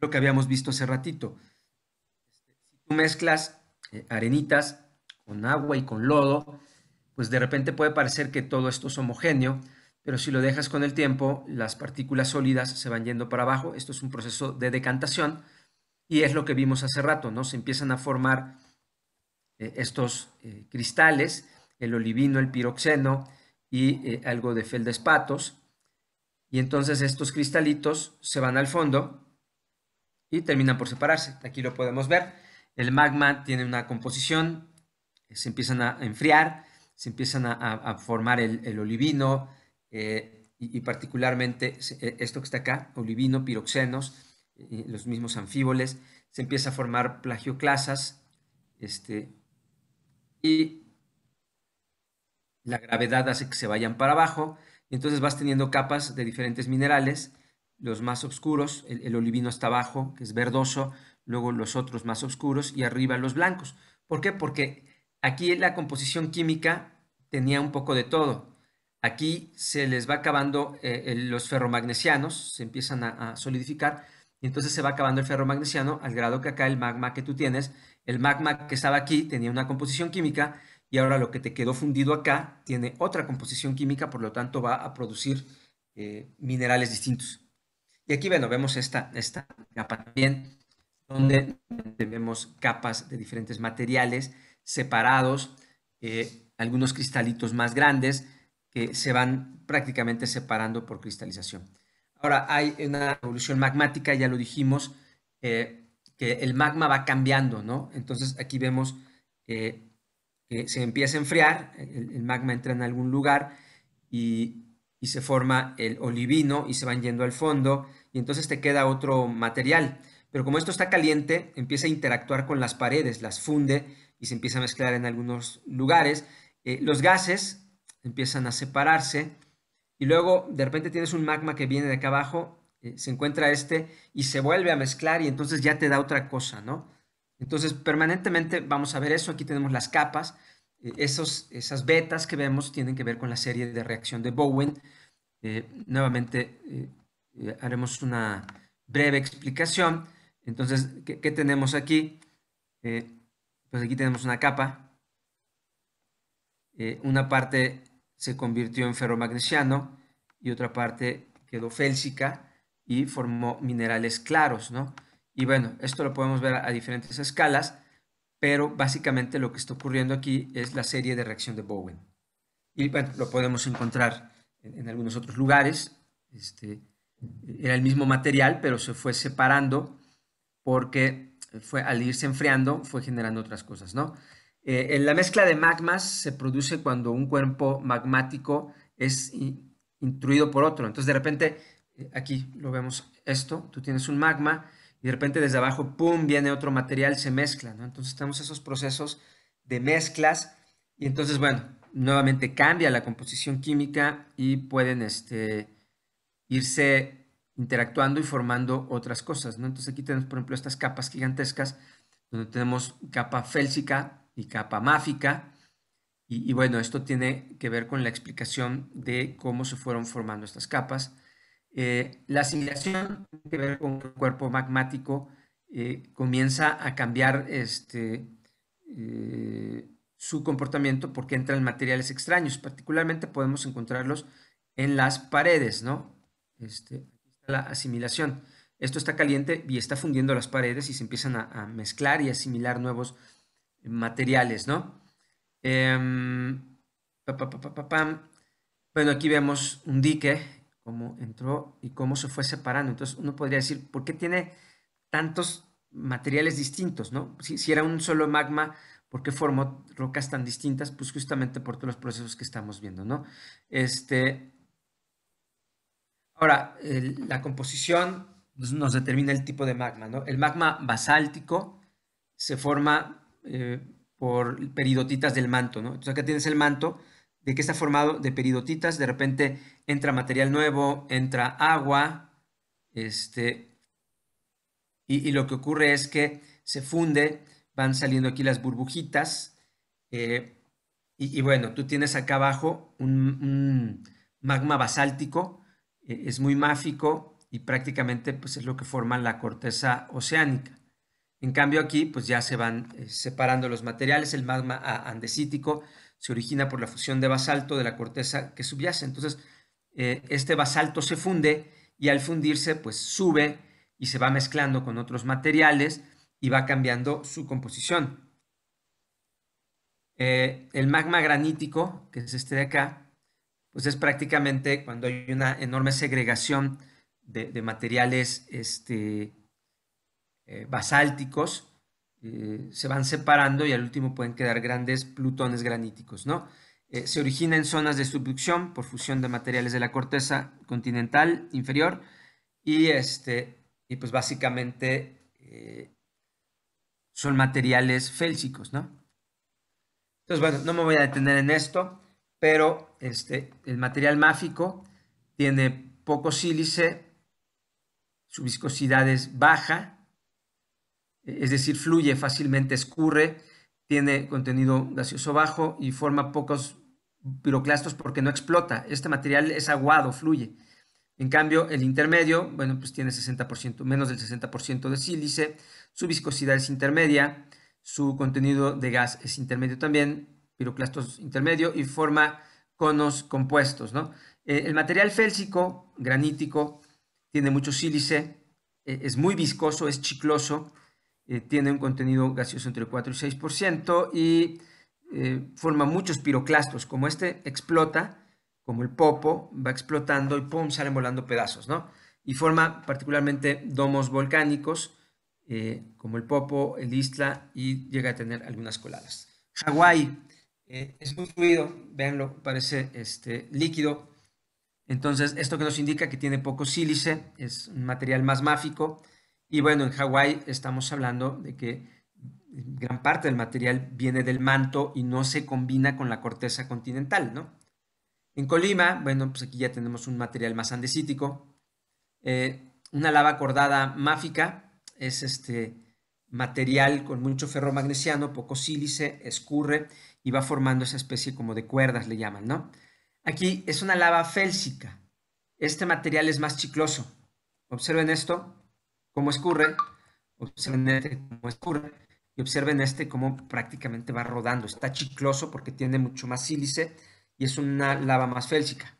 lo que habíamos visto hace ratito. Si tú mezclas eh, arenitas con agua y con lodo, pues de repente puede parecer que todo esto es homogéneo, pero si lo dejas con el tiempo, las partículas sólidas se van yendo para abajo. Esto es un proceso de decantación y es lo que vimos hace rato, ¿no? Se empiezan a formar eh, estos eh, cristales, el olivino, el piroxeno y eh, algo de feldespatos. Y entonces estos cristalitos se van al fondo y terminan por separarse. Aquí lo podemos ver. El magma tiene una composición, se empiezan a enfriar, se empiezan a, formar el, olivino y particularmente esto que está acá, olivino, piroxenos los mismos anfíboles, se empieza a formar plagioclasas, este, y la gravedad hace que se vayan para abajo, y entonces vas teniendo capas de diferentes minerales, los más oscuros, el, olivino está abajo, que es verdoso, luego los otros más oscuros y arriba los blancos. ¿Por qué? Porque aquí la composición química tenía un poco de todo. Aquí se les va acabando eh, eh, los ferromagnesianos, se empiezan a, solidificar, y entonces se va acabando el ferro magnesiano al grado que acá el magma que tú tienes, el magma que estaba aquí tenía una composición química y ahora lo que te quedó fundido acá tiene otra composición química, por lo tanto va a producir eh, minerales distintos. Y aquí, bueno, vemos esta, esta capa también, donde vemos capas de diferentes materiales separados, eh, algunos cristalitos más grandes que se van prácticamente separando por cristalización. Ahora, hay una evolución magmática, ya lo dijimos, eh, que el magma va cambiando, ¿no? Entonces aquí vemos que se empieza a enfriar, el, magma entra en algún lugar y, se forma el olivino y se van yendo al fondo y entonces te queda otro material. Pero como esto está caliente, empieza a interactuar con las paredes, las funde y se empieza a mezclar en algunos lugares. Eh, los gases empiezan a separarse y luego de repente tienes un magma que viene de acá abajo, eh, se encuentra este y se vuelve a mezclar y entonces ya te da otra cosa, ¿no? Entonces permanentemente vamos a ver eso, aquí tenemos las capas, eh, esos, esas betas que vemos tienen que ver con la serie de reacción de Bowen. Eh, nuevamente haremos una breve explicación. Entonces, qué tenemos aquí? pues aquí tenemos una capa, una parte se convirtió en ferromagnesiano y otra parte quedó félsica y formó minerales claros, ¿no? Y bueno, esto lo podemos ver a, diferentes escalas, pero básicamente lo que está ocurriendo aquí es la serie de reacción de Bowen. Y bueno, lo podemos encontrar en, algunos otros lugares. Este, era el mismo material, pero se fue separando porque fue, al irse enfriando fue generando otras cosas, ¿no? Eh, en la mezcla de magmas se produce cuando un cuerpo magmático es intruido por otro. Entonces, de repente, eh, aquí lo vemos esto, tú tienes un magma y de repente desde abajo, ¡pum!, viene otro material, se mezcla, ¿no? Entonces, tenemos esos procesos de mezclas y entonces, bueno, nuevamente cambia la composición química y pueden este, irse interactuando y formando otras cosas, ¿no? Entonces, aquí tenemos, por ejemplo, estas capas gigantescas donde tenemos capa félsica, y capa máfica. Y, bueno, esto tiene que ver con la explicación de cómo se fueron formando estas capas. Eh, la asimilación tiene que ver con el cuerpo magmático eh, comienza a cambiar este, eh, su comportamiento porque entran materiales extraños. Particularmente podemos encontrarlos en las paredes, ¿no? Este, la asimilación. Esto está caliente y está fundiendo las paredes y se empiezan a, a mezclar y asimilar nuevos materiales materiales, ¿no? Em, bueno, aquí vemos un dique, cómo entró y cómo se fue separando. Entonces uno podría decir, ¿por qué tiene tantos materiales distintos, ¿no? Si, era un solo magma, ¿por qué formó rocas tan distintas? Pues justamente por todos los procesos que estamos viendo, ¿no? Este, ahora, la composición pues, nos determina el tipo de magma, ¿no? El magma basáltico se forma eh, por peridotitas del manto, ¿no? Entonces acá tienes el manto, de que está formado de peridotitas, de repente entra material nuevo, entra agua, este, y, lo que ocurre es que se funde, van saliendo aquí las burbujitas, eh, y, bueno, tú tienes acá abajo un, magma basáltico, eh, es muy máfico y prácticamente pues, es lo que forma la corteza oceánica. En cambio aquí pues ya se van eh, separando los materiales, el magma andesítico se origina por la fusión de basalto de la corteza que subyace. Entonces eh, este basalto se funde y al fundirse pues sube y se va mezclando con otros materiales y va cambiando su composición. Eh, el magma granítico, que es este de acá, pues es prácticamente cuando hay una enorme segregación de, de materiales este, eh, basálticos, eh, se van separando y al último pueden quedar grandes plutones graníticos, ¿no? Eh, se origina en zonas de subducción por fusión de materiales de la corteza continental inferior y, este, y pues básicamente son materiales félsicos, ¿no? Entonces, bueno, no me voy a detener en esto, pero este, el material máfico tiene poco sílice, su viscosidad es baja, es decir, fluye fácilmente, escurre, tiene contenido gaseoso bajo y forma pocos piroclastos porque no explota. Este material es aguado, fluye. En cambio, el intermedio, bueno, pues tiene 60%, menos del 60% de sílice, su viscosidad es intermedia, su contenido de gas es intermedio también, piroclastos intermedio y forma conos compuestos, ¿no? Eh, el material félsico, granítico, tiene mucho sílice, eh, es muy viscoso, es chicloso, eh, tiene un contenido gaseoso entre 4 y 6% y eh, forma muchos piroclastos. Como este explota, como el popo, va explotando y pum, salen volando pedazos, ¿no? Y forma particularmente domos volcánicos, eh, como el popo, el isla y llega a tener algunas coladas. Hawái es muy fluido, véanlo, parece este, líquido. Entonces, esto que nos indica que tiene poco sílice, es un material más máfico y bueno, en Hawái estamos hablando de que gran parte del material viene del manto y no se combina con la corteza continental, ¿no? En Colima, bueno, pues aquí ya tenemos un material más andesítico. Eh, una lava cordada máfica es este material con mucho ferro magnesiano, poco sílice, escurre y va formando esa especie como de cuerdas, le llaman, ¿no? Aquí es una lava félsica. Este material es más chicloso. Observen esto, cómo escurre, observen este cómo escurre y observen este cómo prácticamente va rodando. Está chicloso porque tiene mucho más sílice y es una lava más félsica.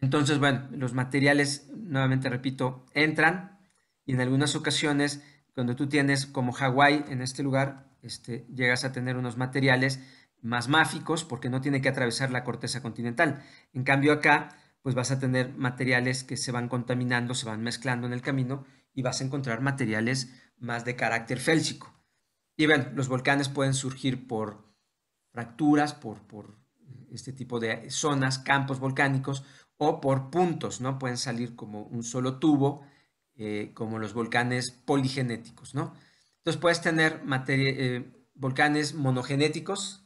Entonces, bueno, los materiales, nuevamente repito, entran y en algunas ocasiones, cuando tú tienes como Hawái en este lugar, este, llegas a tener unos materiales más máficos porque no tiene que atravesar la corteza continental. En cambio acá pues vas a tener materiales que se van contaminando, se van mezclando en el camino y vas a encontrar materiales más de carácter félsico. Y bueno, los volcanes pueden surgir por fracturas, por, por este tipo de zonas, campos volcánicos o por puntos, ¿no? Pueden salir como un solo tubo, eh, como los volcanes poligenéticos, ¿no? Entonces puedes tener eh, volcanes monogenéticos.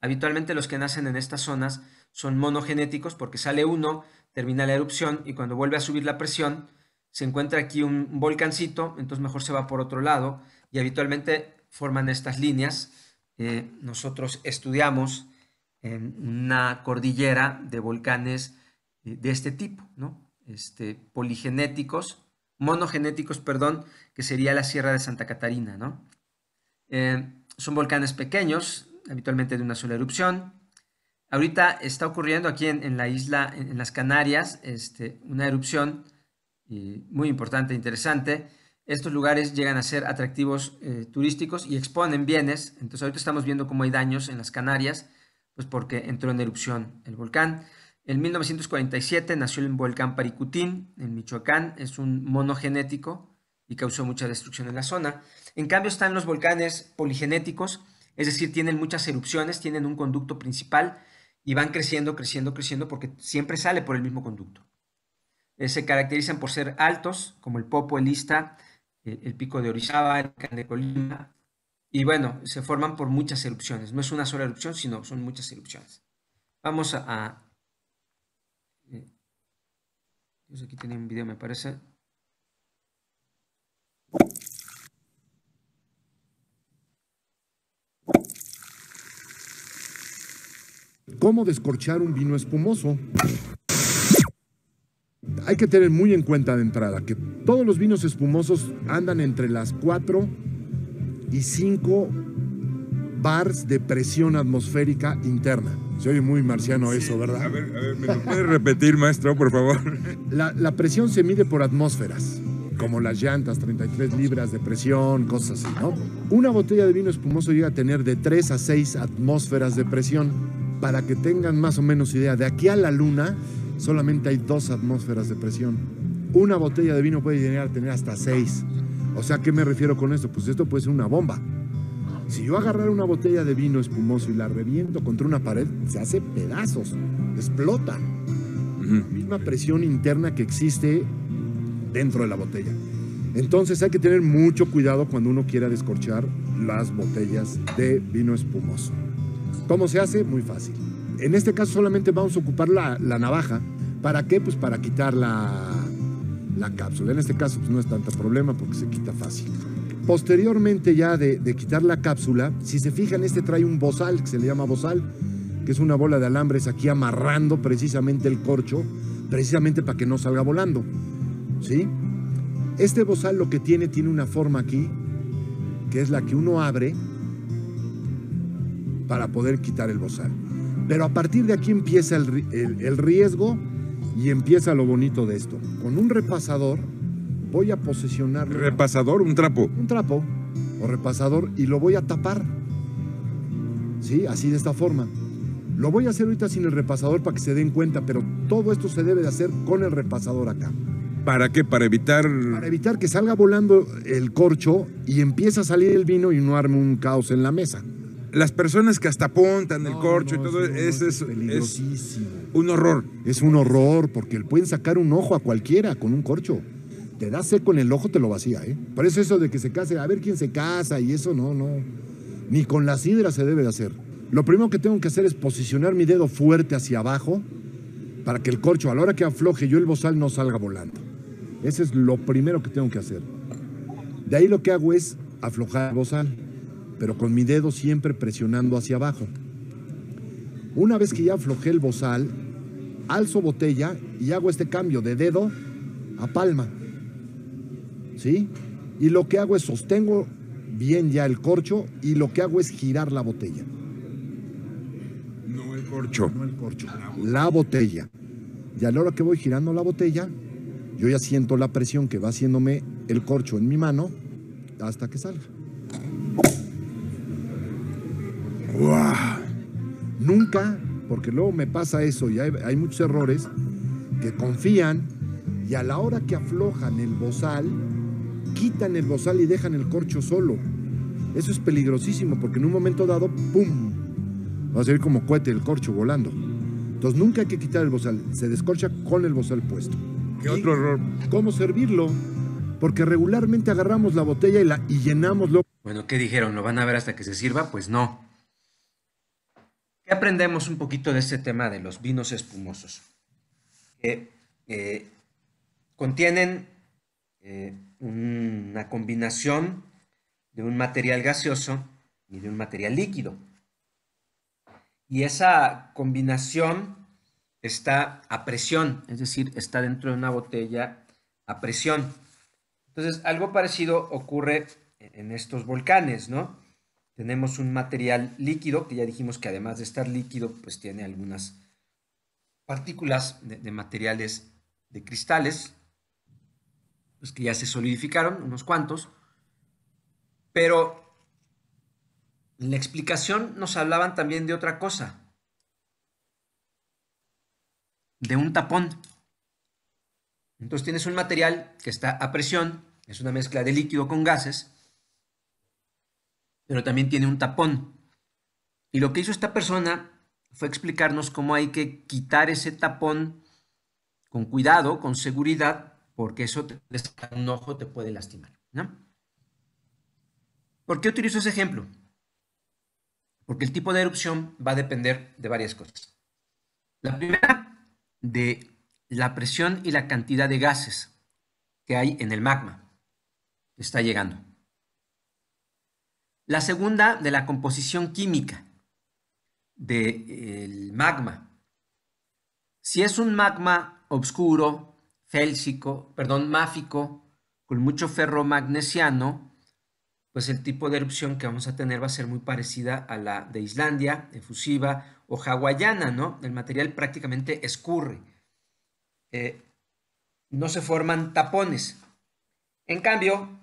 Habitualmente los que nacen en estas zonas son monogenéticos porque sale uno, termina la erupción y cuando vuelve a subir la presión se encuentra aquí un volcancito, entonces mejor se va por otro lado y habitualmente forman estas líneas. Eh, nosotros estudiamos en una cordillera de volcanes eh, de este tipo, ¿no? este, poligenéticos, monogenéticos, perdón, que sería la Sierra de Santa Catarina. ¿no? Eh, son volcanes pequeños, habitualmente de una sola erupción, Ahorita está ocurriendo aquí en, la isla, en, las Canarias, este, una erupción muy importante e interesante. Estos lugares llegan a ser atractivos eh, turísticos y exponen bienes. Entonces ahorita estamos viendo cómo hay daños en las Canarias, pues porque entró en erupción el volcán. En 1947 nació el volcán Paricutín, en Michoacán. Es un monogenético y causó mucha destrucción en la zona. En cambio están los volcanes poligenéticos, es decir, tienen muchas erupciones, tienen un conducto principal y van creciendo, creciendo, creciendo porque siempre sale por el mismo conducto. Eh, se caracterizan por ser altos, como el Popo, el Ista, el, Pico de Orizaba, el Can de Colima, y bueno, se forman por muchas erupciones. No es una sola erupción, sino son muchas erupciones. Vamos a... Eh, aquí tenía un video, me parece. cómo descorchar un vino espumoso. Hay que tener muy en cuenta de entrada que todos los vinos espumosos andan entre las 4 y 5 bars de presión atmosférica interna. Se oye muy marciano eso, ¿verdad? A ver, a ver, ¿me lo puede repetir, maestro, por favor? La, la, presión se mide por atmósferas, como las llantas, 33 libras de presión, cosas así, ¿no? Una botella de vino espumoso llega a tener de 3 a 6 atmósferas de presión para que tengan más o menos idea, de aquí a la luna solamente hay dos atmósferas de presión. Una botella de vino puede llegar a tener hasta seis. O sea, ¿qué me refiero con esto? Pues esto puede ser una bomba. Si yo agarrar una botella de vino espumoso y la reviento contra una pared, se hace pedazos, explota. La misma presión interna que existe dentro de la botella. Entonces hay que tener mucho cuidado cuando uno quiera descorchar las botellas de vino espumoso. ¿Cómo se hace? Muy fácil. En este caso solamente vamos a ocupar la, navaja. ¿Para qué? Pues para quitar la, cápsula. En este caso pues, no es tanto problema porque se quita fácil. Posteriormente ya de, de, quitar la cápsula, si se fijan, este trae un bozal, que se le llama bozal, que es una bola de alambres aquí amarrando precisamente el corcho, precisamente para que no salga volando. ¿Sí? Este bozal lo que tiene, tiene una forma aquí, que es la que uno abre para poder quitar el bozal. Pero a partir de aquí empieza el, riesgo y empieza lo bonito de esto. Con un repasador voy a posicionar... ¿Repasador? ¿Un trapo? Un trapo o repasador y lo voy a tapar. ¿Sí? Así de esta forma. Lo voy a hacer ahorita sin el repasador para que se den cuenta, pero todo esto se debe de hacer con el repasador acá. ¿Para qué? Para evitar... Para evitar que salga volando el corcho y empiece a salir el vino y no arme un caos en la mesa las personas que hasta apuntan el corcho y todo, eso es, un horror. Es un horror porque le pueden sacar un ojo a cualquiera con un corcho. Te da seco en el ojo, te lo vacía, ¿eh? Por eso eso de que se case, a ver quién se casa y eso no, no. Ni con la sidra se debe de hacer. Lo primero que tengo que hacer es posicionar mi dedo fuerte hacia abajo para que el corcho, a la hora que afloje yo el bozal, no salga volando. Ese es lo primero que tengo que hacer. De ahí lo que hago es aflojar el bozal pero con mi dedo siempre presionando hacia abajo. Una vez que ya aflojé el bozal, alzo botella y hago este cambio de dedo a palma. ¿Sí? Y lo que hago es sostengo bien ya el corcho y lo que hago es girar la botella. No el corcho. No el corcho. La botella. Y a la hora que voy girando la botella, yo ya siento la presión que va haciéndome el corcho en mi mano hasta que salga. Nunca, porque luego me pasa eso y hay, muchos errores que confían y a la hora que aflojan el bozal, quitan el bozal y dejan el corcho solo. Eso es peligrosísimo porque en un momento dado, ¡pum! Va a salir como cohete el corcho volando. Entonces nunca hay que quitar el bozal, se descorcha con el bozal puesto. ¿Qué otro error? ¿Cómo servirlo? Porque regularmente agarramos la botella y, la, y llenamos lo... Bueno, ¿qué dijeron? ¿Lo van a ver hasta que se sirva? Pues no aprendemos un poquito de este tema de los vinos espumosos? Que eh, contienen eh, una combinación de un material gaseoso y de un material líquido. Y esa combinación está a presión, es decir, está dentro de una botella a presión. Entonces, algo parecido ocurre en estos volcanes, ¿no? Tenemos un material líquido, que ya dijimos que además de estar líquido, pues tiene algunas partículas de, materiales de cristales, los pues que ya se solidificaron, unos cuantos, pero en la explicación nos hablaban también de otra cosa, de un tapón. Entonces tienes un material que está a presión, es una mezcla de líquido con gases, pero también tiene un tapón. Y lo que hizo esta persona fue explicarnos cómo hay que quitar ese tapón con cuidado, con seguridad, porque eso te, un ojo te puede lastimar. ¿no? ¿Por qué utilizo ese ejemplo? Porque el tipo de erupción va a depender de varias cosas. La primera, de la presión y la cantidad de gases que hay en el magma que está llegando. La segunda, de la composición química del magma. Si es un magma obscuro, félsico, perdón, máfico, con mucho ferro magnesiano, pues el tipo de erupción que vamos a tener va a ser muy parecida a la de Islandia, efusiva o hawaiana, ¿no? El material prácticamente escurre. Eh, no se forman tapones. En cambio,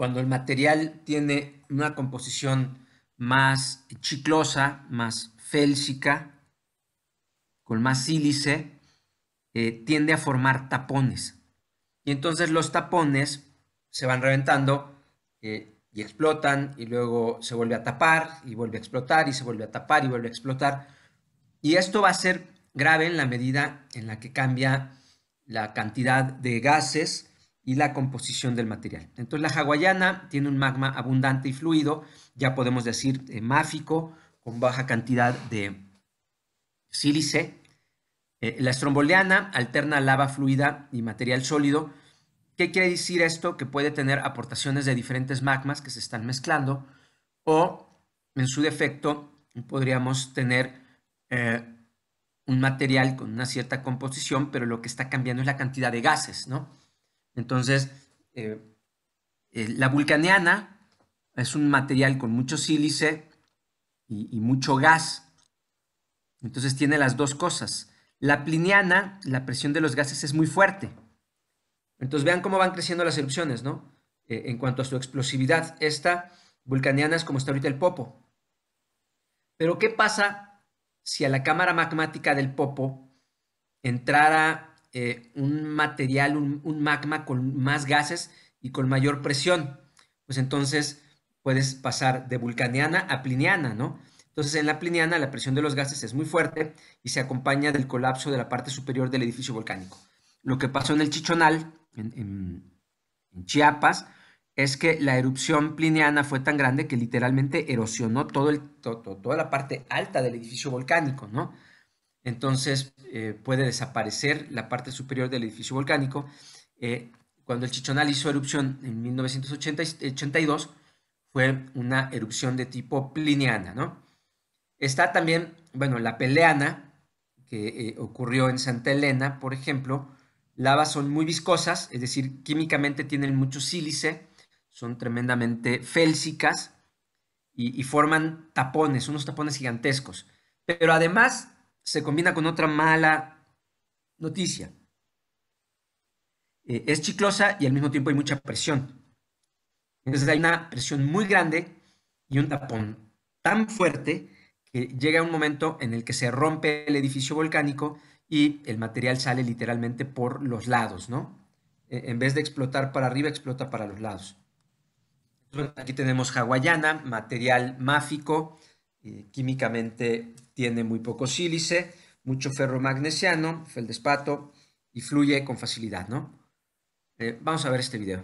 cuando el material tiene una composición más chiclosa, más félsica, con más sílice, eh, tiende a formar tapones. Y entonces los tapones se van reventando eh, y explotan y luego se vuelve a tapar y vuelve a explotar y se vuelve a tapar y vuelve a explotar. Y esto va a ser grave en la medida en la que cambia la cantidad de gases y la composición del material. Entonces la hawaiana tiene un magma abundante y fluido, ya podemos decir eh, máfico, con baja cantidad de sílice. Eh, la stromboliana alterna lava fluida y material sólido. ¿Qué quiere decir esto? Que puede tener aportaciones de diferentes magmas que se están mezclando o en su defecto podríamos tener eh, un material con una cierta composición, pero lo que está cambiando es la cantidad de gases, ¿no? Entonces, eh, eh, la vulcaniana es un material con mucho sílice y, mucho gas. Entonces tiene las dos cosas. La pliniana, la presión de los gases es muy fuerte. Entonces vean cómo van creciendo las erupciones, ¿no? Eh, en cuanto a su explosividad, esta vulcaniana es como está ahorita el popo. Pero ¿qué pasa si a la cámara magmática del popo entrara eh, un material, un, magma con más gases y con mayor presión. Pues entonces puedes pasar de vulcaniana a pliniana, ¿no? Entonces en la pliniana la presión de los gases es muy fuerte y se acompaña del colapso de la parte superior del edificio volcánico. Lo que pasó en el Chichonal, en, Chiapas, es que la erupción pliniana fue tan grande que literalmente erosionó todo el, toda la parte alta del edificio volcánico, ¿no? entonces eh, puede desaparecer la parte superior del edificio volcánico. Eh, cuando el Chichonal hizo erupción en 1982, fue una erupción de tipo pliniana, ¿no? Está también, bueno, la peleana, que eh, ocurrió en Santa Elena, por ejemplo, lavas son muy viscosas, es decir, químicamente tienen mucho sílice, son tremendamente félsicas y forman tapones, unos tapones gigantescos. Pero además se combina con otra mala noticia. Eh, es chiclosa y al mismo tiempo hay mucha presión. Entonces hay una presión muy grande y un tapón tan fuerte que llega un momento en el que se rompe el edificio volcánico y el material sale literalmente por los lados, ¿no? E, en vez de explotar para arriba, explota para los lados. Aquí tenemos hawaiana, material máfico, eh, químicamente tiene muy poco sílice, mucho ferro magnesiano, feldespato y fluye con facilidad, ¿no? Eh, vamos a ver este video.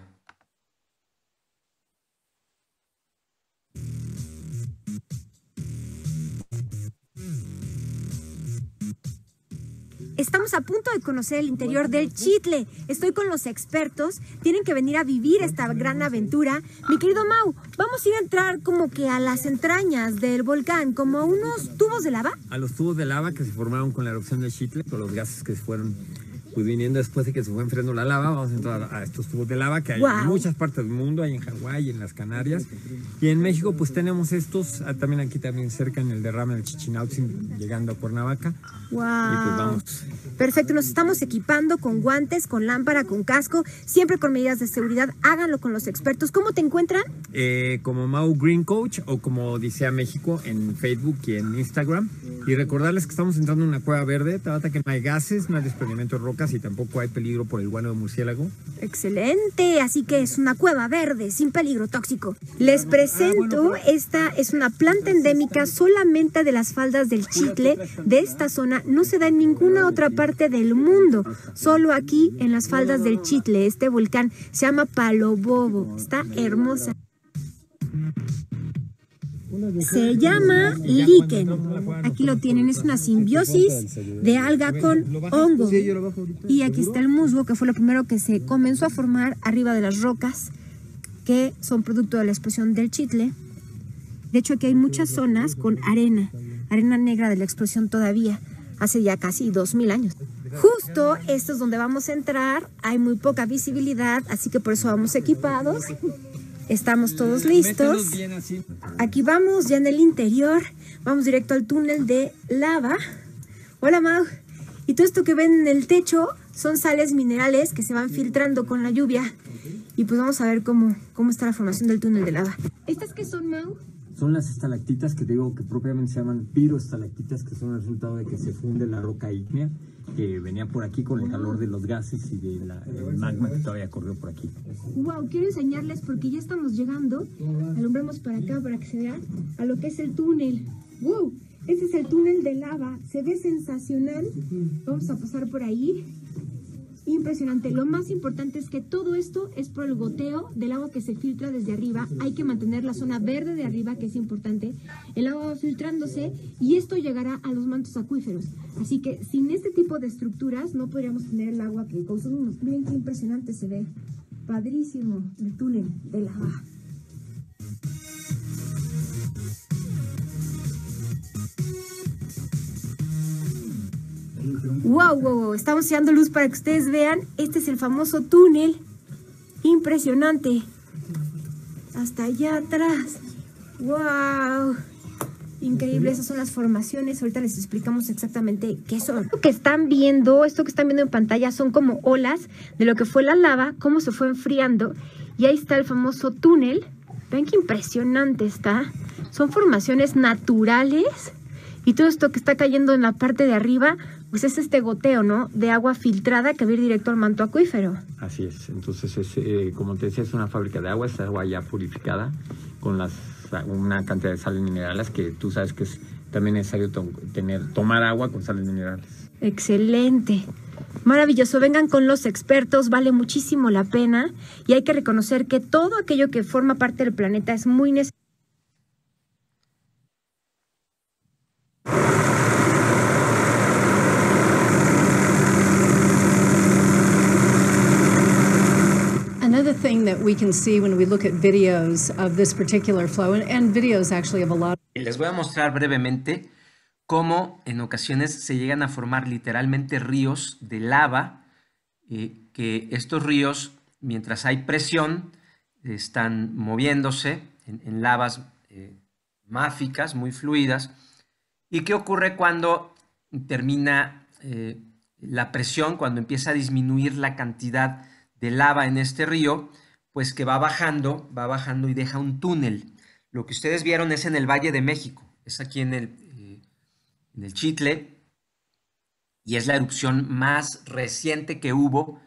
Estamos a punto de conocer el interior del Chitle. Estoy con los expertos. Tienen que venir a vivir esta gran aventura. Mi querido Mau, vamos a ir a entrar como que a las entrañas del volcán, como a unos tubos de lava. A los tubos de lava que se formaron con la erupción del Chitle, con los gases que se fueron pues viniendo después de que se fue enfriando la lava, vamos a entrar a estos tubos de lava que hay en muchas partes del mundo, hay en Hawái, en las Canarias. Y en México pues tenemos estos, ah, también aquí también cerca en el derrame del Chichinautzin, llegando a Cuernavaca. Wow. Y pues, Perfecto, nos estamos equipando con guantes, con lámpara, con casco, siempre con medidas de seguridad. Háganlo con los expertos. ¿Cómo te encuentran? Eh, como Mau Green Coach o como dice a México en Facebook y en Instagram. Y recordarles que estamos entrando en una cueva verde, Tabata que no hay gases, no hay desprendimiento de rocas y tampoco hay peligro por el guano de murciélago. Excelente, así que es una cueva verde, sin peligro tóxico. Les ah, presento, pues. esta es una planta endémica solamente de las faldas del chicle. De esta zona no se da en ninguna otra parte del mundo, solo aquí en las faldas del chicle. Este volcán se llama Palobobo. está hermosa. Se llama líquen. Aquí lo tienen, es una simbiosis de alga con hongo. Y aquí está el musgo, que fue lo primero que se comenzó a formar arriba de las rocas, que son producto de la explosión del chitle. De hecho, aquí hay muchas zonas con arena, arena negra de la explosión todavía, hace ya casi 2.000 años. Justo esto es donde vamos a entrar, hay muy poca visibilidad, así que por eso vamos equipados. Estamos todos mm, listos. Aquí vamos, ya en el interior. Vamos directo al túnel de lava. Hola, Mau. Y todo esto que ven en el techo son sales minerales que se van filtrando con la lluvia. Y pues vamos a ver cómo, cómo está la formación del túnel de lava. ¿Estas qué son, Mau? Son las estalactitas que digo que propiamente se llaman piroestalactitas, que son el resultado de que se funde la roca ígnea que venía por aquí con el calor de los gases y del de magma que todavía corrió por aquí. Wow, quiero enseñarles porque ya estamos llegando. Alumbramos para acá para que se vea a lo que es el túnel. Wow, este es el túnel de lava. Se ve sensacional. Vamos a pasar por ahí impresionante. Lo más importante es que todo esto es por el goteo del agua que se filtra desde arriba. Hay que mantener la zona verde de arriba, que es importante. El agua va filtrándose y esto llegará a los mantos acuíferos. Así que sin este tipo de estructuras no podríamos tener el agua que consumimos. Miren qué impresionante se ve. Padrísimo el túnel de la Wow, wow, Estamos llenando luz para que ustedes vean. Este es el famoso túnel. Impresionante. Hasta allá atrás. Wow. Increíble, esas son las formaciones. Ahorita les explicamos exactamente qué son. Lo que están viendo, esto que están viendo en pantalla son como olas de lo que fue la lava, cómo se fue enfriando. Y ahí está el famoso túnel. Ven qué impresionante está. Son formaciones naturales y todo esto que está cayendo en la parte de arriba, pues es este goteo, ¿no? De agua filtrada que va a ir directo al manto acuífero. Así es. Entonces, eh, como te decía, es una fábrica de agua, es agua ya purificada con las, una cantidad de sales minerales que tú sabes que es también necesario tener, tomar agua con sales minerales. Excelente. Maravilloso, vengan con los expertos, vale muchísimo la pena y hay que reconocer que todo aquello que forma parte del planeta es muy necesario Les voy a mostrar brevemente cómo en ocasiones se llegan a formar literalmente ríos de lava, eh, que estos ríos, mientras hay presión, están moviéndose en, lavas eh, máficas, muy fluidas. ¿Y qué ocurre cuando termina eh, la presión, cuando empieza a disminuir la cantidad de lava en este río? pues que va bajando, va bajando y deja un túnel. Lo que ustedes vieron es en el Valle de México, es aquí en el, eh, Chitle, y es la erupción más reciente que hubo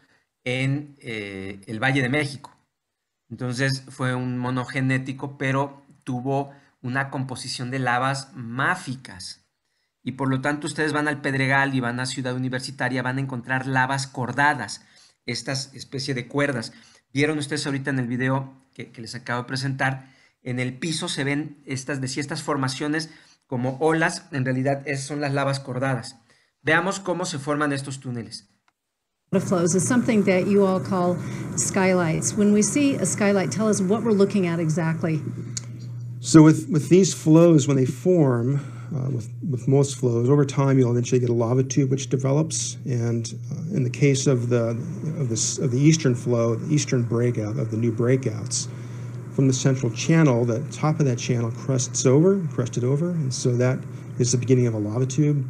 en eh, el Valle de México. Entonces fue un monogenético, pero tuvo una composición de lavas máficas. Y por lo tanto ustedes van al Pedregal y van a Ciudad Universitaria, van a encontrar lavas cordadas, estas especie de cuerdas. Vieron ustedes ahorita en el video que, que les acabo de presentar, en el piso se ven estas, decía, estas formaciones como olas, en realidad esas son las lavas cordadas. Veamos cómo se forman estos túneles. Flows is something that you all call skylights. When we see a skylight, tell us what we're looking at exactly. So with, with these flows, when they form, uh, with, with most flows. Over time, you'll eventually get a lava tube which develops, and uh, in the case of the, of, the, of the eastern flow, the eastern breakout of the new breakouts, from the central channel, the top of that channel crusts over, crusted over, and so that is the beginning of a lava tube.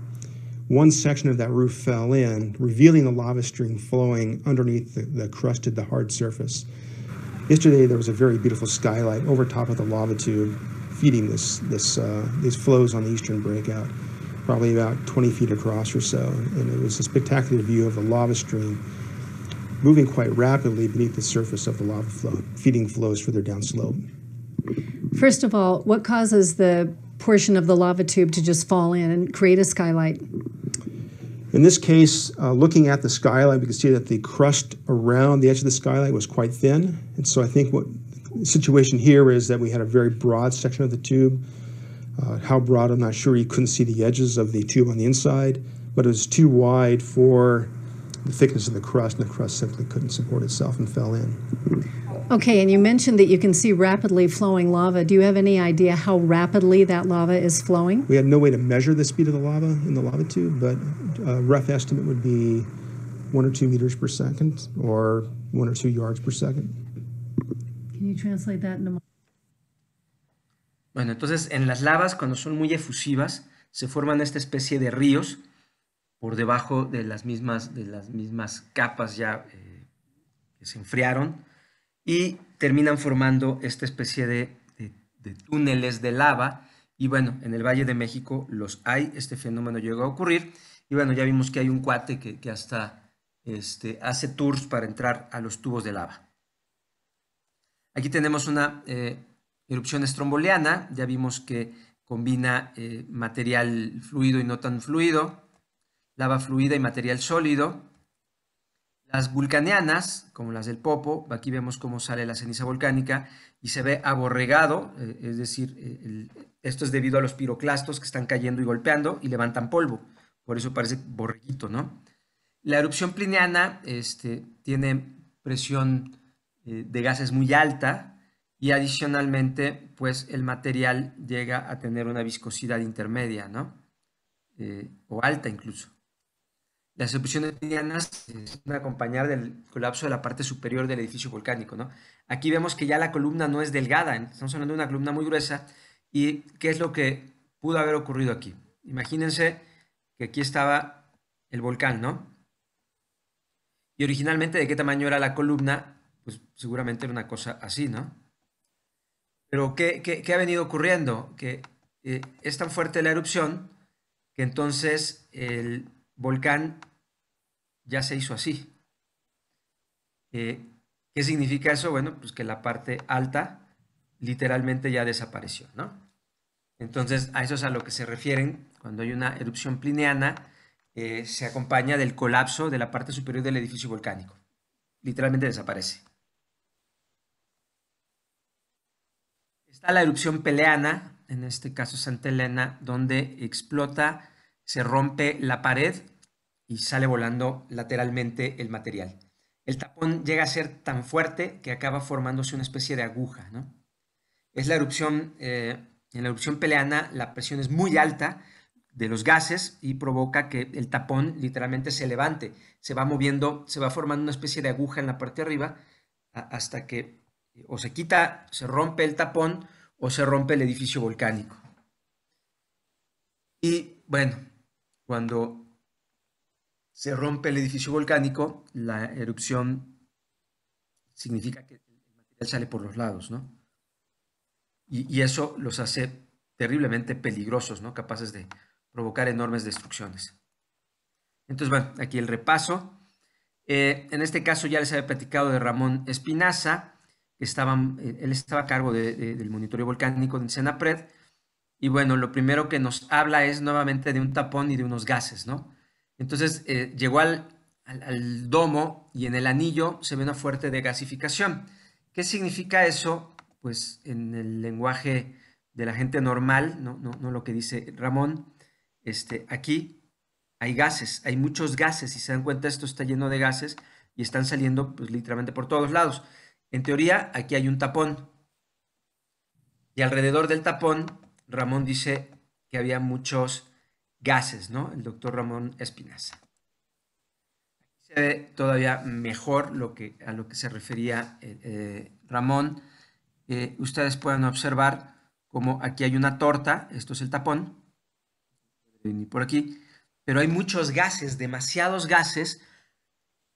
One section of that roof fell in, revealing the lava stream flowing underneath the, the crusted, the hard surface. Yesterday, there was a very beautiful skylight over top of the lava tube feeding this, this, uh, these flows on the eastern breakout, probably about 20 feet across or so. And it was a spectacular view of a lava stream moving quite rapidly beneath the surface of the lava flow, feeding flows further downslope. First of all, what causes the portion of the lava tube to just fall in and create a skylight? In this case, uh, looking at the skylight, we can see that the crust around the edge of the skylight was quite thin. And so I think what situation here is that we had a very broad section of the tube. Uh, how broad, I'm not sure. You couldn't see the edges of the tube on the inside, but it was too wide for the thickness of the crust, and the crust simply couldn't support itself and fell in. Okay, and you mentioned that you can see rapidly flowing lava. Do you have any idea how rapidly that lava is flowing? We had no way to measure the speed of the lava in the lava tube, but a rough estimate would be one or two meters per second or one or two yards per second. Bueno, entonces en las lavas, cuando son muy efusivas, se forman esta especie de ríos por debajo de las mismas, de las mismas capas ya eh, que se enfriaron y terminan formando esta especie de, túneles de lava. Y bueno, en el Valle de México los hay, este fenómeno llegó a ocurrir. Y bueno, ya vimos que hay un cuate que, hasta este, hace tours para entrar a los tubos de lava. Aquí tenemos una eh, erupción estromboliana, ya vimos que combina eh, material fluido y no tan fluido, lava fluida y material sólido. Las vulcanianas, como las del Popo, aquí vemos cómo sale la ceniza volcánica y se ve aborregado, eh, es decir, esto es debido a los piroclastos que están cayendo y golpeando y levantan polvo, por eso parece borreguito, ¿no? La erupción pliniana este, tiene presión eh, de de gases muy alta y adicionalmente, pues el material llega a tener una viscosidad intermedia, ¿no? Eh, o alta incluso. Las erupciones medianas se van a acompañar del colapso de la parte superior del edificio volcánico, ¿no? Aquí vemos que ya la columna no es delgada, estamos hablando de una columna muy gruesa, ¿y qué es lo que pudo haber ocurrido aquí? Imagínense que aquí estaba el volcán, ¿no? Y originalmente de qué tamaño era la columna, pues seguramente era una cosa así, ¿no? Pero ¿qué, ha venido ocurriendo? Que eh, es tan fuerte la erupción que entonces el volcán ya se hizo así. Eh, ¿Qué significa eso? Bueno, pues que la parte alta literalmente ya desapareció, ¿no? Entonces, a eso es a lo que se refieren cuando hay una erupción pliniana eh, se acompaña del colapso de la parte superior del edificio volcánico. Literalmente desaparece. Está la erupción peleana, en este caso Santa Elena, donde explota, se rompe la pared y sale volando lateralmente el material. El tapón llega a ser tan fuerte que acaba formándose una especie de aguja. ¿no? Es la erupción, eh, en la erupción peleana la presión es muy alta, de los gases y provoca que el tapón literalmente se levante, se va moviendo, se va formando una especie de aguja en la parte de arriba hasta que o se quita, se rompe el tapón o se rompe el edificio volcánico. Y bueno, cuando se rompe el edificio volcánico, la erupción significa que el material sale por los lados, ¿no? Y, eso los hace terriblemente peligrosos, ¿no? Capaces de provocar enormes destrucciones. Entonces, bueno, aquí el repaso. Eh, en este caso ya les había platicado de Ramón Espinaza estaban, eh, él estaba a cargo del monitoreo volcánico de Senapred, y bueno, lo primero que nos habla es nuevamente de un tapón y de unos gases, ¿no? Entonces eh, llegó al, domo y en el anillo se ve una fuerte degasificación. ¿Qué significa eso? Pues en el lenguaje de la gente normal, no, no, lo que dice Ramón, este, aquí hay gases, hay muchos gases, y se dan cuenta esto está lleno de gases y están saliendo pues, literalmente por todos lados. En teoría, aquí hay un tapón. Y alrededor del tapón, Ramón dice que había muchos gases, ¿no? El doctor Ramón Espinaza. se ve todavía mejor lo que, a lo que se refería eh, eh, Ramón. Eh, ustedes pueden observar como aquí hay una torta, esto es el tapón, y por aquí, pero hay muchos gases, demasiados gases,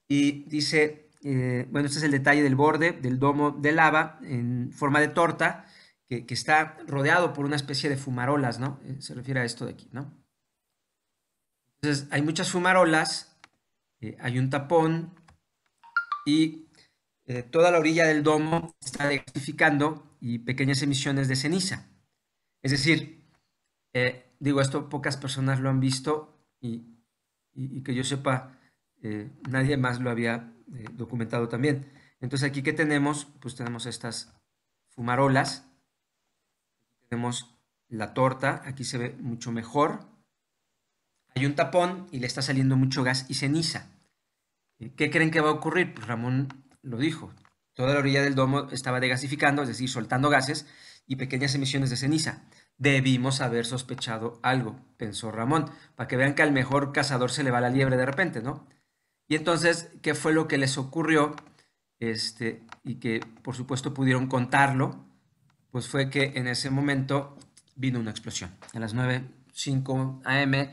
y dice eh, bueno, este es el detalle del borde del domo de lava en forma de torta, que, está rodeado por una especie de fumarolas, ¿no? Eh, se refiere a esto de aquí, ¿no? Entonces, hay muchas fumarolas, eh, hay un tapón y toda la orilla del domo está gasificando y pequeñas emisiones de ceniza. Es decir, digo, esto pocas personas lo han visto y, y que yo sepa, nadie más lo había eh, documentado también. Entonces aquí que tenemos, pues tenemos estas fumarolas, tenemos la torta, aquí se ve mucho mejor, hay un tapón y le está saliendo mucho gas y ceniza. Eh, ¿Qué creen que va a ocurrir? Pues Ramón lo dijo, toda la orilla del domo estaba degasificando, es decir, soltando gases y pequeñas emisiones de ceniza. Debimos haber sospechado algo, pensó Ramón, para que vean que al mejor cazador se le va la liebre de repente, ¿no? Y entonces, ¿qué fue lo que les ocurrió? Este, y que por supuesto pudieron contarlo, pues fue que en ese momento vino una explosión. A las 9.05 am, eh,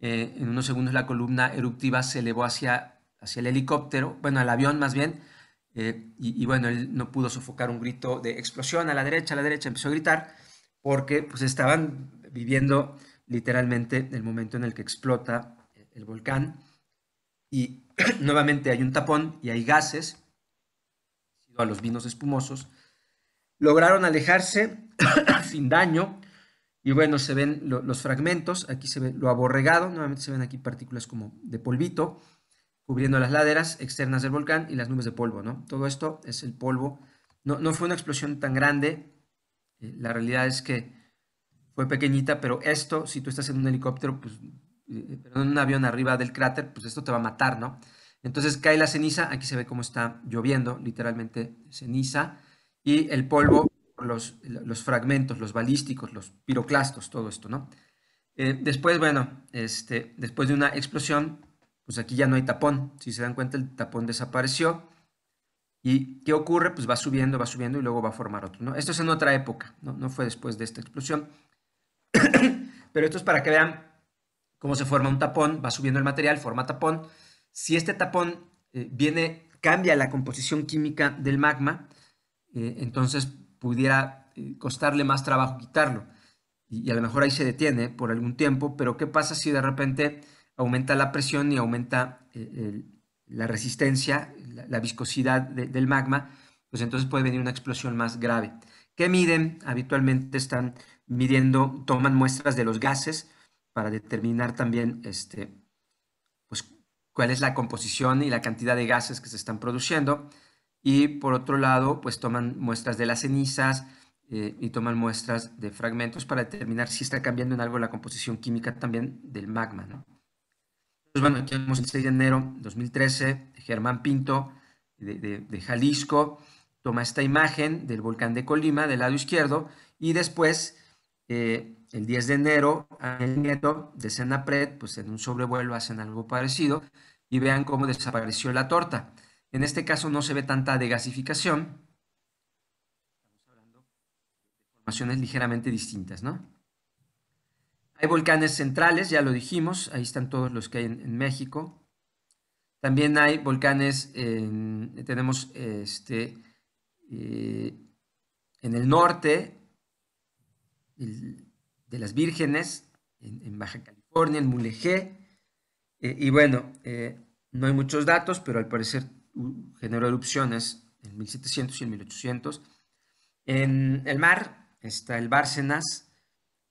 en unos segundos la columna eruptiva se elevó hacia, el helicóptero, bueno, al avión más bien, eh, y, y, bueno, él no pudo sofocar un grito de explosión a la derecha, a la derecha, empezó a gritar, porque pues estaban viviendo literalmente el momento en el que explota el volcán y *clears throat* nuevamente hay un tapón y hay gases, a los vinos espumosos, lograron alejarse *clears throat* sin daño y bueno, se ven los fragmentos, aquí se ve lo aborregado, nuevamente se ven aquí partículas como de polvito, cubriendo las laderas externas del volcán y las nubes de polvo, ¿no? Todo esto es el polvo. No, fue una explosión tan grande, eh, la realidad es que fue pequeñita, pero esto, si tú estás en un helicóptero, pues eh, un avión arriba del cráter, pues esto te va a matar, ¿no? Entonces cae la ceniza, aquí se ve cómo está lloviendo, literalmente ceniza, y el polvo, los, los fragmentos, los balísticos, los piroclastos, todo esto, ¿no? Eh, después, bueno, este, después de una explosión, pues aquí ya no hay tapón, si se dan cuenta el tapón desapareció, ¿Y qué ocurre? Pues va subiendo, va subiendo y luego va a formar otro. ¿no? Esto es en otra época, ¿no? no fue después de esta explosión. *coughs* Pero esto es para que vean cómo se forma un tapón, va subiendo el material, forma tapón. Si este tapón eh, viene, cambia la composición química del magma, eh, entonces pudiera eh, costarle más trabajo quitarlo. Y, a lo mejor ahí se detiene por algún tiempo, pero ¿qué pasa si de repente aumenta la presión y aumenta la resistencia, la, viscosidad del magma? pues entonces puede venir una explosión más grave. ¿Qué miden? Habitualmente están midiendo, toman muestras de los gases para determinar también este, pues, cuál es la composición y la cantidad de gases que se están produciendo. Y por otro lado, pues toman muestras de las cenizas eh, y toman muestras de fragmentos para determinar si está cambiando en algo la composición química también del magma. Pues, bueno, aquí vemos el 6 de enero de 2013, Germán Pinto de, Jalisco toma esta imagen del volcán de Colima del lado izquierdo y después eh, el 10 de enero, el Nieto de Senapred, pues en un sobrevuelo hacen algo parecido y vean cómo desapareció la torta. En este caso no se ve tanta degasificación. Estamos hablando de formaciones ligeramente distintas, ¿no? Hay volcanes centrales, ya lo dijimos, ahí están todos los que hay en, México. También hay volcanes, tenemos este, eh, en el norte, el, de las Vírgenes, en, Baja California, en Mulegé. Eh, y bueno, eh, no hay muchos datos, pero al parecer uh, generó erupciones en 1700 y en 1800. En el mar está el Bárcenas,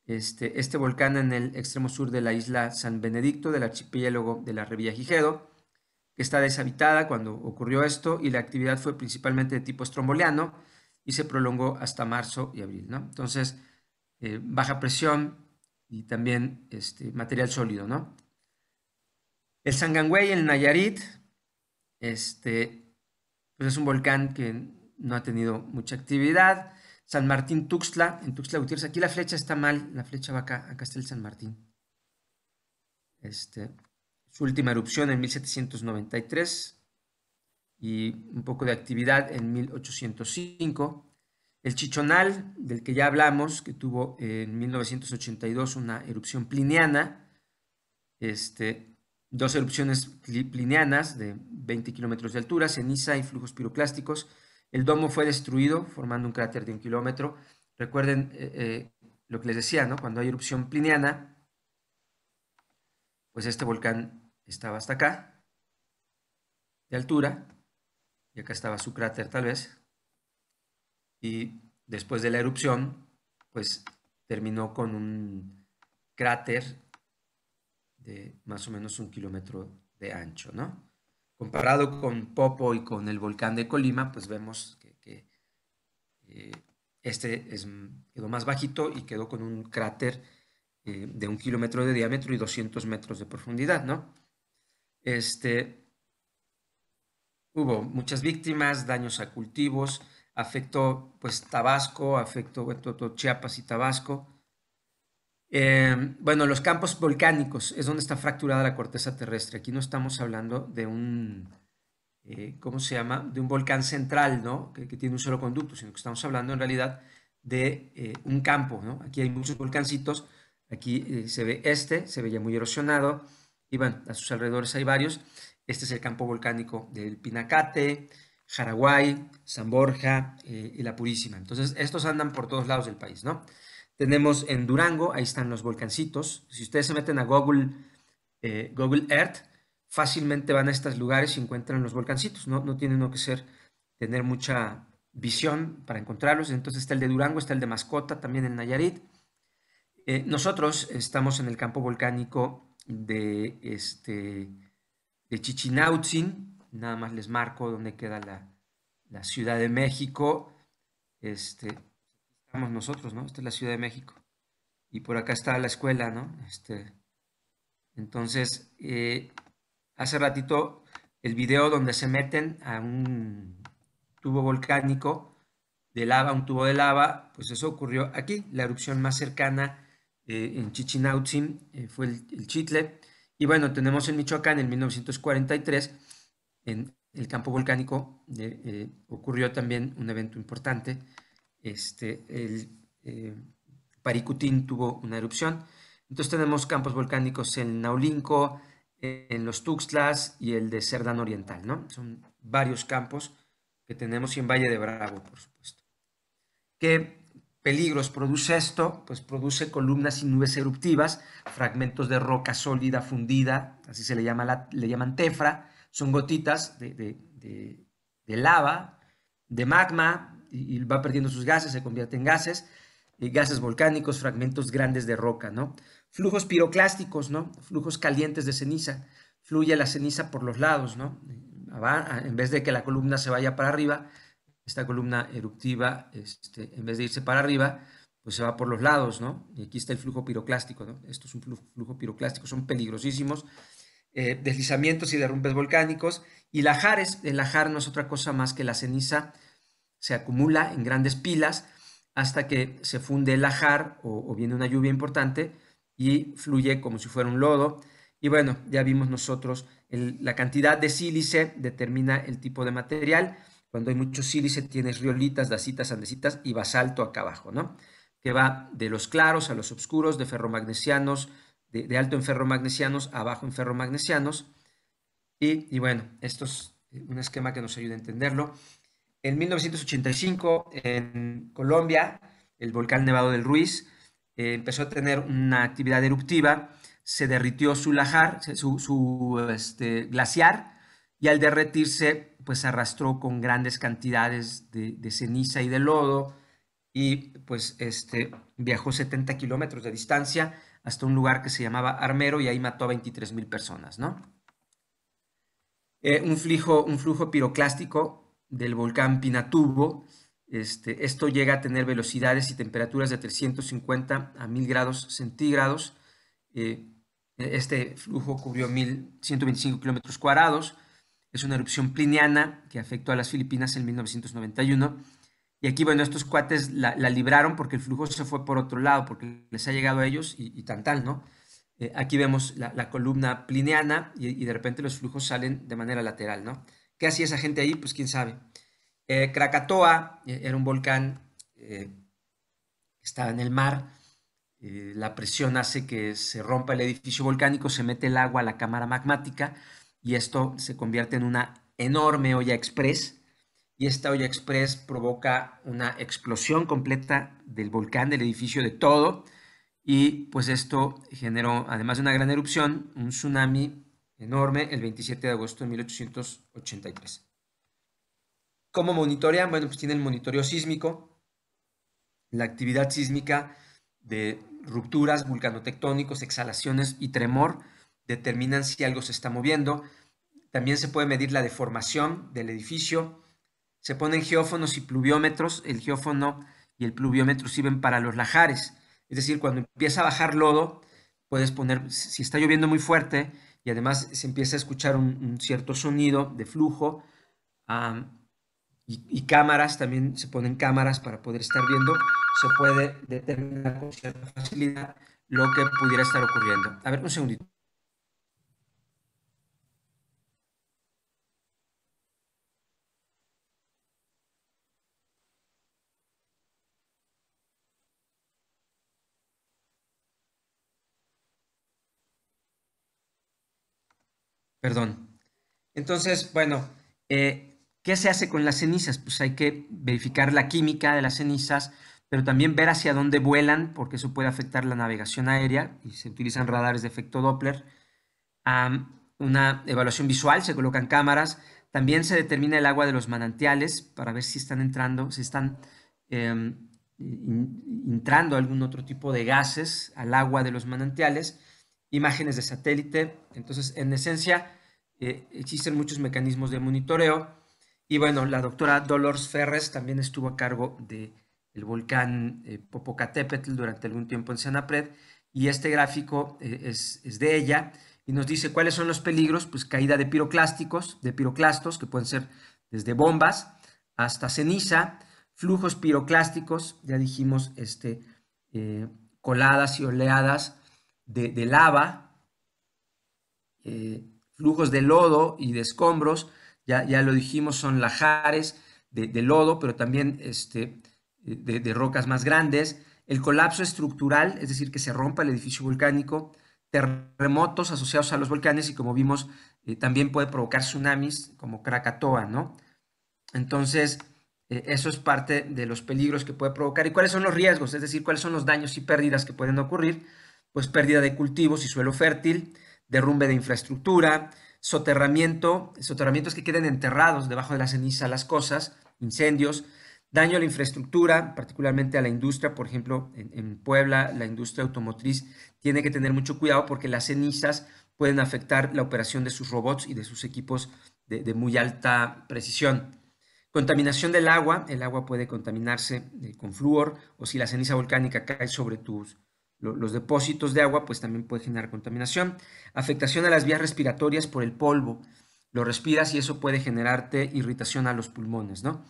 este, este volcán en el extremo sur de la isla San Benedicto, del archipiélago de la Revilla Gijedo, que está deshabitada cuando ocurrió esto y la actividad fue principalmente de tipo estromboliano y se prolongó hasta marzo y abril. ¿no? Entonces, eh, baja presión y también este, material sólido, ¿no? El Sangangüey, el Nayarit, este, pues es un volcán que no ha tenido mucha actividad. San Martín Tuxtla, en Tuxtla Gutiérrez, aquí la flecha está mal, la flecha va acá, acá está el San Martín. Este, su última erupción en 1793 y un poco de actividad en 1805. El Chichonal, del que ya hablamos, que tuvo en 1982 una erupción pliniana, este, dos erupciones plinianas de 20 kilómetros de altura, ceniza y flujos piroclásticos. El domo fue destruido, formando un cráter de un kilómetro. Recuerden eh, eh, lo que les decía, ¿no? Cuando hay erupción pliniana, pues este volcán estaba hasta acá, de altura, y acá estaba su cráter tal vez, y después de la erupción, pues terminó con un cráter de más o menos un kilómetro de ancho, ¿no? Comparado con Popo y con el volcán de Colima, pues vemos que, eh, este es, quedó más bajito y quedó con un cráter eh, de un kilómetro de diámetro y 200 metros de profundidad, ¿no? Este, hubo muchas víctimas, daños a cultivos, afectó pues Tabasco, afectó Chiapas y Tabasco. Eh, bueno, los campos volcánicos es donde está fracturada la corteza terrestre. Aquí no estamos hablando de un, eh, ¿cómo se llama? De un volcán central, ¿no? Que, tiene un solo conducto, sino que estamos hablando en realidad de eh, un campo, ¿no? Aquí hay muchos volcancitos. Aquí se ve este, se ve ya muy erosionado. Y bueno, a sus alrededores hay varios. Este es el campo volcánico del Pinacate, Jaraguay, San Borja eh, y La Purísima. Entonces, estos andan por todos lados del país, ¿no? Tenemos en Durango, ahí están los volcancitos. Si ustedes se meten a Google, eh, Google Earth, fácilmente van a estos lugares y encuentran los volcancitos. No, no tienen que ser, tener mucha visión para encontrarlos. Entonces está el de Durango, está el de Mascota, también en Nayarit. Eh, nosotros estamos en el campo volcánico de, este, de Chichinautzin, nada más les marco dónde queda la, Ciudad de México. Este, estamos nosotros, ¿no? Esta es la Ciudad de México. Y por acá está la escuela, ¿no? Este, entonces, eh, hace ratito el video donde se meten a un tubo volcánico de lava, un tubo de lava, pues eso ocurrió aquí. La erupción más cercana eh, en Chichinautzin eh, fue el, el Chitle. Y bueno, tenemos en Michoacán en 1943 en el campo volcánico eh, ocurrió también un evento importante. Este, el eh, Paricutín tuvo una erupción. Entonces tenemos campos volcánicos en Naulinco, en los Tuxtlas y el de Cerdán Oriental. ¿no? Son varios campos que tenemos y en Valle de Bravo, por supuesto. ¿Qué peligros produce esto? Pues produce columnas y nubes eruptivas, fragmentos de roca sólida fundida, así se le, llama la, le llaman tefra, son gotitas de, lava, de magma, y, va perdiendo sus gases, se convierte en gases, y eh, gases volcánicos, fragmentos grandes de roca, ¿no? Flujos piroclásticos, ¿no? Flujos calientes de ceniza, fluye la ceniza por los lados, ¿no? Eh, en vez de que la columna se vaya para arriba, esta columna eruptiva, este, en vez de irse para arriba, pues se va por los lados, ¿no? Y aquí está el flujo piroclástico, ¿no? Esto es un flujo piroclástico, son peligrosísimos eh, deslizamientos y derrumbes volcánicos. Y el ajar no es otra cosa más que la ceniza se acumula en grandes pilas hasta que se funde el ajar o, viene una lluvia importante y fluye como si fuera un lodo. Y bueno, ya vimos nosotros la cantidad de sílice determina el tipo de material. Cuando hay mucho sílice tienes riolitas, dacitas, andesitas y basalto acá abajo, ¿no? Que va de los claros a los oscuros, de ferromagnesianos, de, alto en ferromagnesianos a bajo en ferromagnesianos. Y, y bueno, esto es eh, un esquema que nos ayuda a entenderlo. En 1985, en Colombia, el volcán Nevado del Ruiz eh, empezó a tener una actividad eruptiva, se derritió su lajar, su, este, glaciar, y al derretirse, pues arrastró con grandes cantidades de, ceniza y de lodo, y pues este, viajó 70 kilómetros de distancia hasta un lugar que se llamaba Armero y ahí mató a 23.000 personas, eh, un, flujo, piroclástico del volcán Pinatubo, este, esto llega a tener velocidades y temperaturas de 350 a 1000 grados centígrados. Eh, este flujo cubrió 1.125 kilómetros cuadrados. Es una erupción pliniana que afectó a las Filipinas en 1991 y aquí, bueno, estos cuates la, libraron porque el flujo se fue por otro lado, porque les ha llegado a ellos y, tan tal, ¿no? Eh, aquí vemos la, columna pliniana y, de repente los flujos salen de manera lateral, ¿no? ¿Qué hacía esa gente ahí? Pues quién sabe. Eh, Krakatoa eh, era un volcán que estaba en el mar. la presión hace que se rompa el edificio volcánico, se mete el agua a la cámara magmática y esto se convierte en una enorme olla express y esta olla express provoca una explosión completa del volcán, del edificio, de todo. Y pues esto generó, además de una gran erupción, un tsunami enorme el 27 de agosto de 1883. ¿Cómo monitorean? Bueno, pues tienen el monitoreo sísmico, la actividad sísmica de rupturas, vulcanotectónicos, exhalaciones y tremor determinan si algo se está moviendo. También se puede medir la deformación del edificio, se ponen geófonos y pluviómetros. El geófono y el pluviómetro sirven para los lajares. Es decir, cuando empieza a bajar lodo, puedes poner, si está lloviendo muy fuerte y además se empieza a escuchar un, cierto sonido de flujo, y, y, cámaras, también se ponen cámaras para poder estar viendo, se puede determinar con cierta facilidad lo que pudiera estar ocurriendo. A ver, un segundito. Perdón. Entonces, bueno, eh, ¿qué se hace con las cenizas? Pues hay que verificar la química de las cenizas, pero también ver hacia dónde vuelan, porque eso puede afectar la navegación aérea y se utilizan radares de efecto Doppler. una evaluación visual, se colocan cámaras. También se determina el agua de los manantiales para ver si están entrando, si están em, entrando algún otro tipo de gases al agua de los manantiales imágenes de satélite. Entonces, en esencia, eh, existen muchos mecanismos de monitoreo. Y bueno, la doctora Dolores Ferres también estuvo a cargo del el volcán eh, Popocatépetl durante algún tiempo en Sanapred. Y este gráfico eh, es, es, de ella y nos dice cuáles son los peligros, pues caída de piroclásticos, de piroclastos, que pueden ser desde bombas hasta ceniza, flujos piroclásticos, ya dijimos, este, coladas y oleadas, de, lava, eh, flujos de lodo y de escombros, ya, ya lo dijimos, son lajares de, lodo, pero también este, de, rocas más grandes, el colapso estructural, es decir, que se rompa el edificio volcánico, terremotos asociados a los volcanes y como vimos, eh, también puede provocar tsunamis como Krakatoa, ¿no? Entonces, eh, eso es parte de los peligros que puede provocar. ¿Y cuáles son los riesgos? Es decir, cuáles son los daños y pérdidas que pueden ocurrir pues pérdida de cultivos y suelo fértil, derrumbe de infraestructura, soterramiento, soterramientos que queden enterrados debajo de la ceniza las cosas, incendios, daño a la infraestructura, particularmente a la industria, por ejemplo, en, Puebla la industria automotriz tiene que tener mucho cuidado porque las cenizas pueden afectar la operación de sus robots y de sus equipos de, de muy alta precisión. Contaminación del agua, el agua puede contaminarse eh, con flúor o si la ceniza volcánica cae sobre tus los depósitos de agua, pues también puede generar contaminación. Afectación a las vías respiratorias por el polvo. Lo respiras y eso puede generarte irritación a los pulmones, ¿no?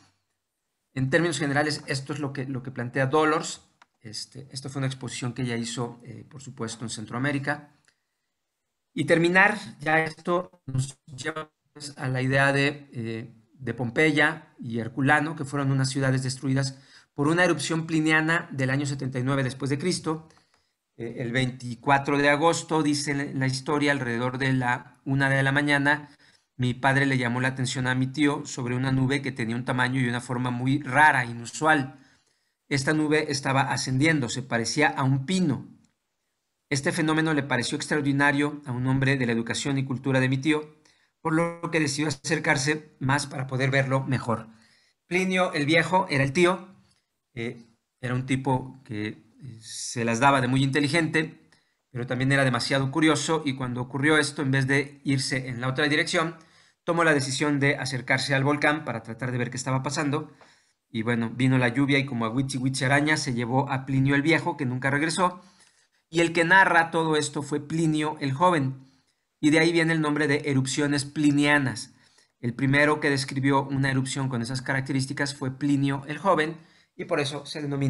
En términos generales, esto es lo que, lo que plantea Dolors. Este, esto fue una exposición que ella hizo, eh, por supuesto, en Centroamérica. Y terminar, ya esto nos lleva pues, a la idea de, eh, de Pompeya y Herculano, que fueron unas ciudades destruidas por una erupción pliniana del año 79 después de Cristo, eh, el 24 de agosto, dice la historia, alrededor de la una de la mañana, mi padre le llamó la atención a mi tío sobre una nube que tenía un tamaño y una forma muy rara, inusual. Esta nube estaba ascendiendo, se parecía a un pino. Este fenómeno le pareció extraordinario a un hombre de la educación y cultura de mi tío, por lo que decidió acercarse más para poder verlo mejor. Plinio el Viejo era el tío, eh, era un tipo que se las daba de muy inteligente, pero también era demasiado curioso y cuando ocurrió esto, en vez de irse en la otra dirección, tomó la decisión de acercarse al volcán para tratar de ver qué estaba pasando. Y bueno, vino la lluvia y como a Huichi Witchy Araña se llevó a Plinio el Viejo, que nunca regresó. Y el que narra todo esto fue Plinio el Joven. Y de ahí viene el nombre de erupciones plinianas. El primero que describió una erupción con esas características fue Plinio el Joven y por eso se denomina